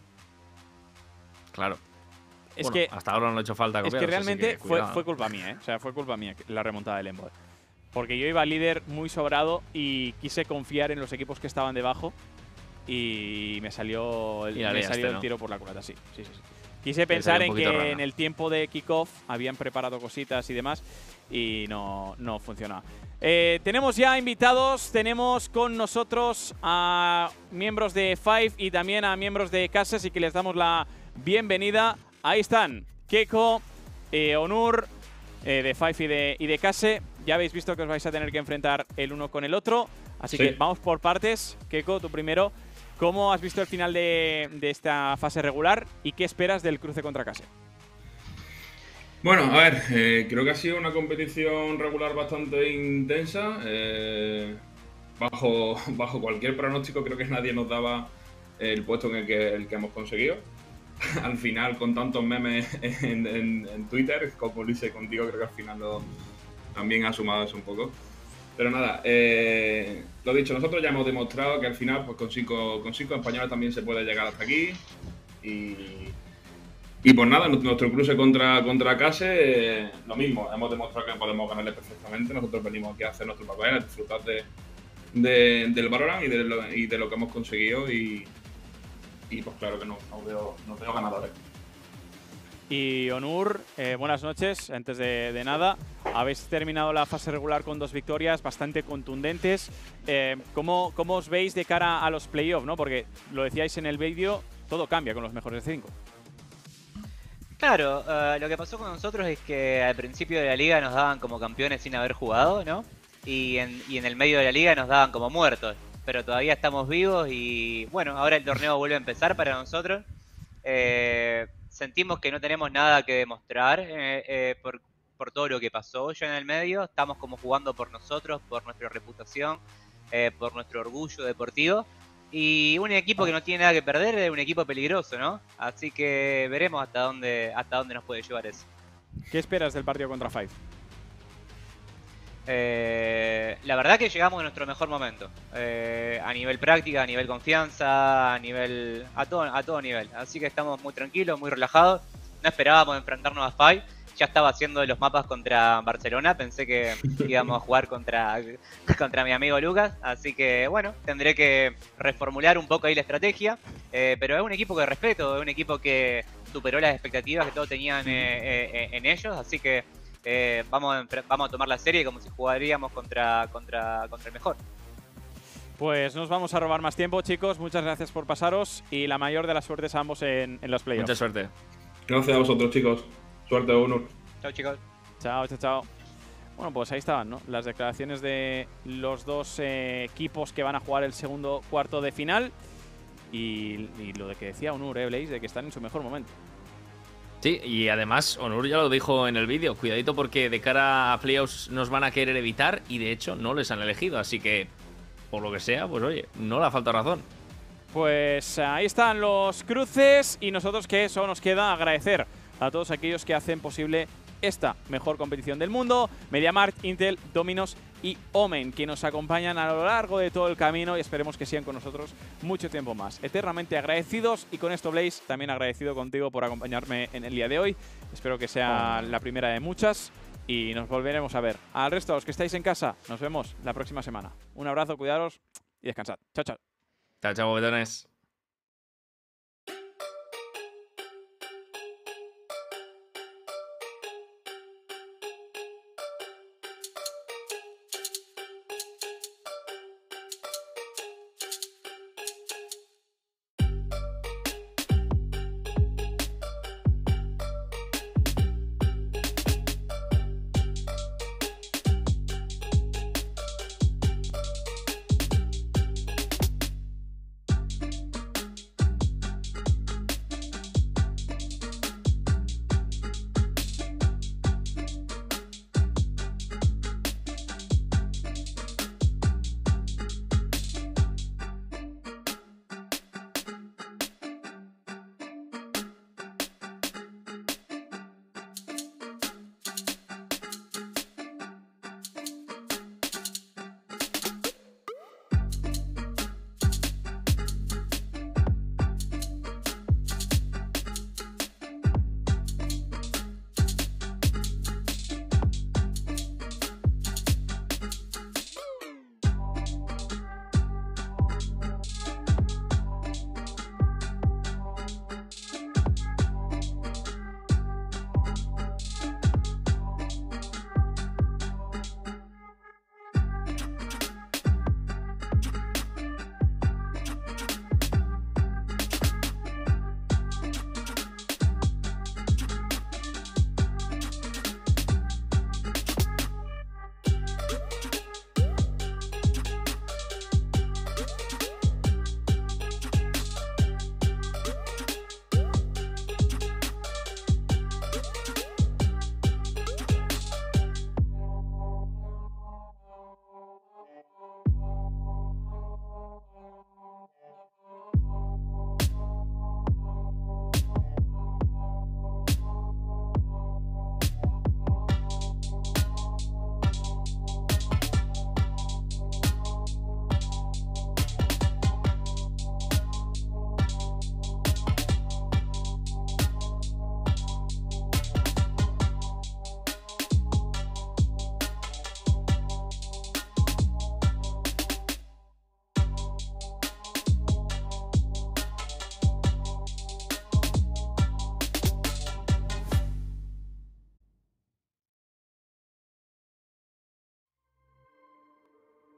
Claro. Es que hasta ahora no le ha hecho falta copiar, Es que realmente fue, fue, culpa mía, ¿eh? O sea, fue culpa mía la remontada del Lembo. ¿eh? Porque yo iba líder muy sobrado y quise confiar en los equipos que estaban debajo y me salió el, tiro por la culata, sí. sí, sí, Quise pensar en que en el tiempo de kickoff habían preparado cositas y demás y no, no funcionaba. Eh, tenemos ya invitados, tenemos con nosotros a miembros de Five y también a miembros de Case. así que les damos la bienvenida. Ahí están, Keiko, eh, Onur, eh, de Five y de, y Case. Ya habéis visto que os vais a tener que enfrentar el uno con el otro. Así que vamos por partes. Keiko, tú primero. ¿Cómo has visto el final de, esta fase regular y qué esperas del cruce contra casa. Bueno, a ver, eh, creo que ha sido una competición regular bastante intensa. Eh, bajo, bajo cualquier pronóstico, creo que nadie nos daba el puesto en el que, el que hemos conseguido. al final, con tantos memes en, Twitter, como lo hice contigo, creo que al final lo, también ha sumado eso un poco. Pero nada, eh, lo dicho, nosotros ya hemos demostrado que al final, pues con cinco, con cinco españoles también se puede llegar hasta aquí. Y, y pues nada, nuestro cruce contra, contra Case, eh, lo mismo, hemos demostrado que podemos ganarle perfectamente. Nosotros venimos aquí a hacer nuestro papel, a disfrutar del Valorant y de, lo, que hemos conseguido. Y, pues claro que no, no veo, no veo ganadores. Y Onur, eh, buenas noches. Antes de, nada, habéis terminado la fase regular con dos victorias bastante contundentes. Eh, ¿cómo, os veis de cara a los playoffs? ¿no? Porque lo decíais en el vídeo, todo cambia con los mejores cinco. Claro, eh, lo que pasó con nosotros es que al principio de la liga nos daban como campeones sin haber jugado, ¿no? Y en, el medio de la liga nos daban como muertos. Pero todavía estamos vivos y bueno, ahora el torneo vuelve a empezar para nosotros sentimos que no tenemos nada que demostrar eh, eh, por, por, todo lo que pasó ya en el medio. Estamos como jugando por nosotros, por nuestra reputación, eh, por nuestro orgullo deportivo. Y un equipo que no tiene nada que perder es un equipo peligroso, ¿no? Así que veremos hasta dónde, hasta dónde nos puede llevar eso. ¿Qué esperas del partido contra Five? Eh, la verdad que llegamos a nuestro mejor momento. Eh, a nivel práctica, a nivel confianza, a nivel. A todo, a todo nivel. Así que estamos muy tranquilos, muy relajados. No esperábamos enfrentarnos a Fai. Ya estaba haciendo los mapas contra Barcelona. Pensé que íbamos a jugar contra, contra mi amigo Lucas. Así que bueno, tendré que reformular un poco ahí la estrategia. Eh, pero es un equipo que respeto, es un equipo que superó las expectativas que todos tenían en ellos. Así que eh, vamos, a, vamos a tomar la serie como si jugaríamos contra, contra, contra el mejor. Pues nos vamos a robar más tiempo, chicos. Muchas gracias por pasaros y la mayor de las suertes a ambos en, en los playoffs. Mucha suerte. Gracias a vosotros, chicos. Suerte, uno. Chao, chicos. Chao, chao, chao. Bueno, pues ahí estaban, ¿no? Las declaraciones de los dos eh, equipos que van a jugar el segundo cuarto de final. Y, lo de que decía Unur, ¿eh, Blaze? De que están en su mejor momento. Sí, y además Honor ya lo dijo en el vídeo, cuidadito porque de cara a playoffs nos van a querer evitar y de hecho no les han elegido, así que por lo que sea, pues oye, no le falta razón. Pues ahí están los cruces y nosotros que eso nos queda agradecer a todos aquellos que hacen posible esta mejor competición del mundo, MediaMarkt, Intel, Dominos y Omen, que nos acompañan a lo largo de todo el camino y esperemos que sean con nosotros mucho tiempo más. Eternamente agradecidos y con esto, Blaze, también agradecido contigo por acompañarme en el día de hoy. Espero que sea la primera de muchas y nos volveremos a ver. Al resto, de los que estáis en casa, nos vemos la próxima semana. Un abrazo, cuidaros y descansad. Chao, chao. Chao, chao, botones.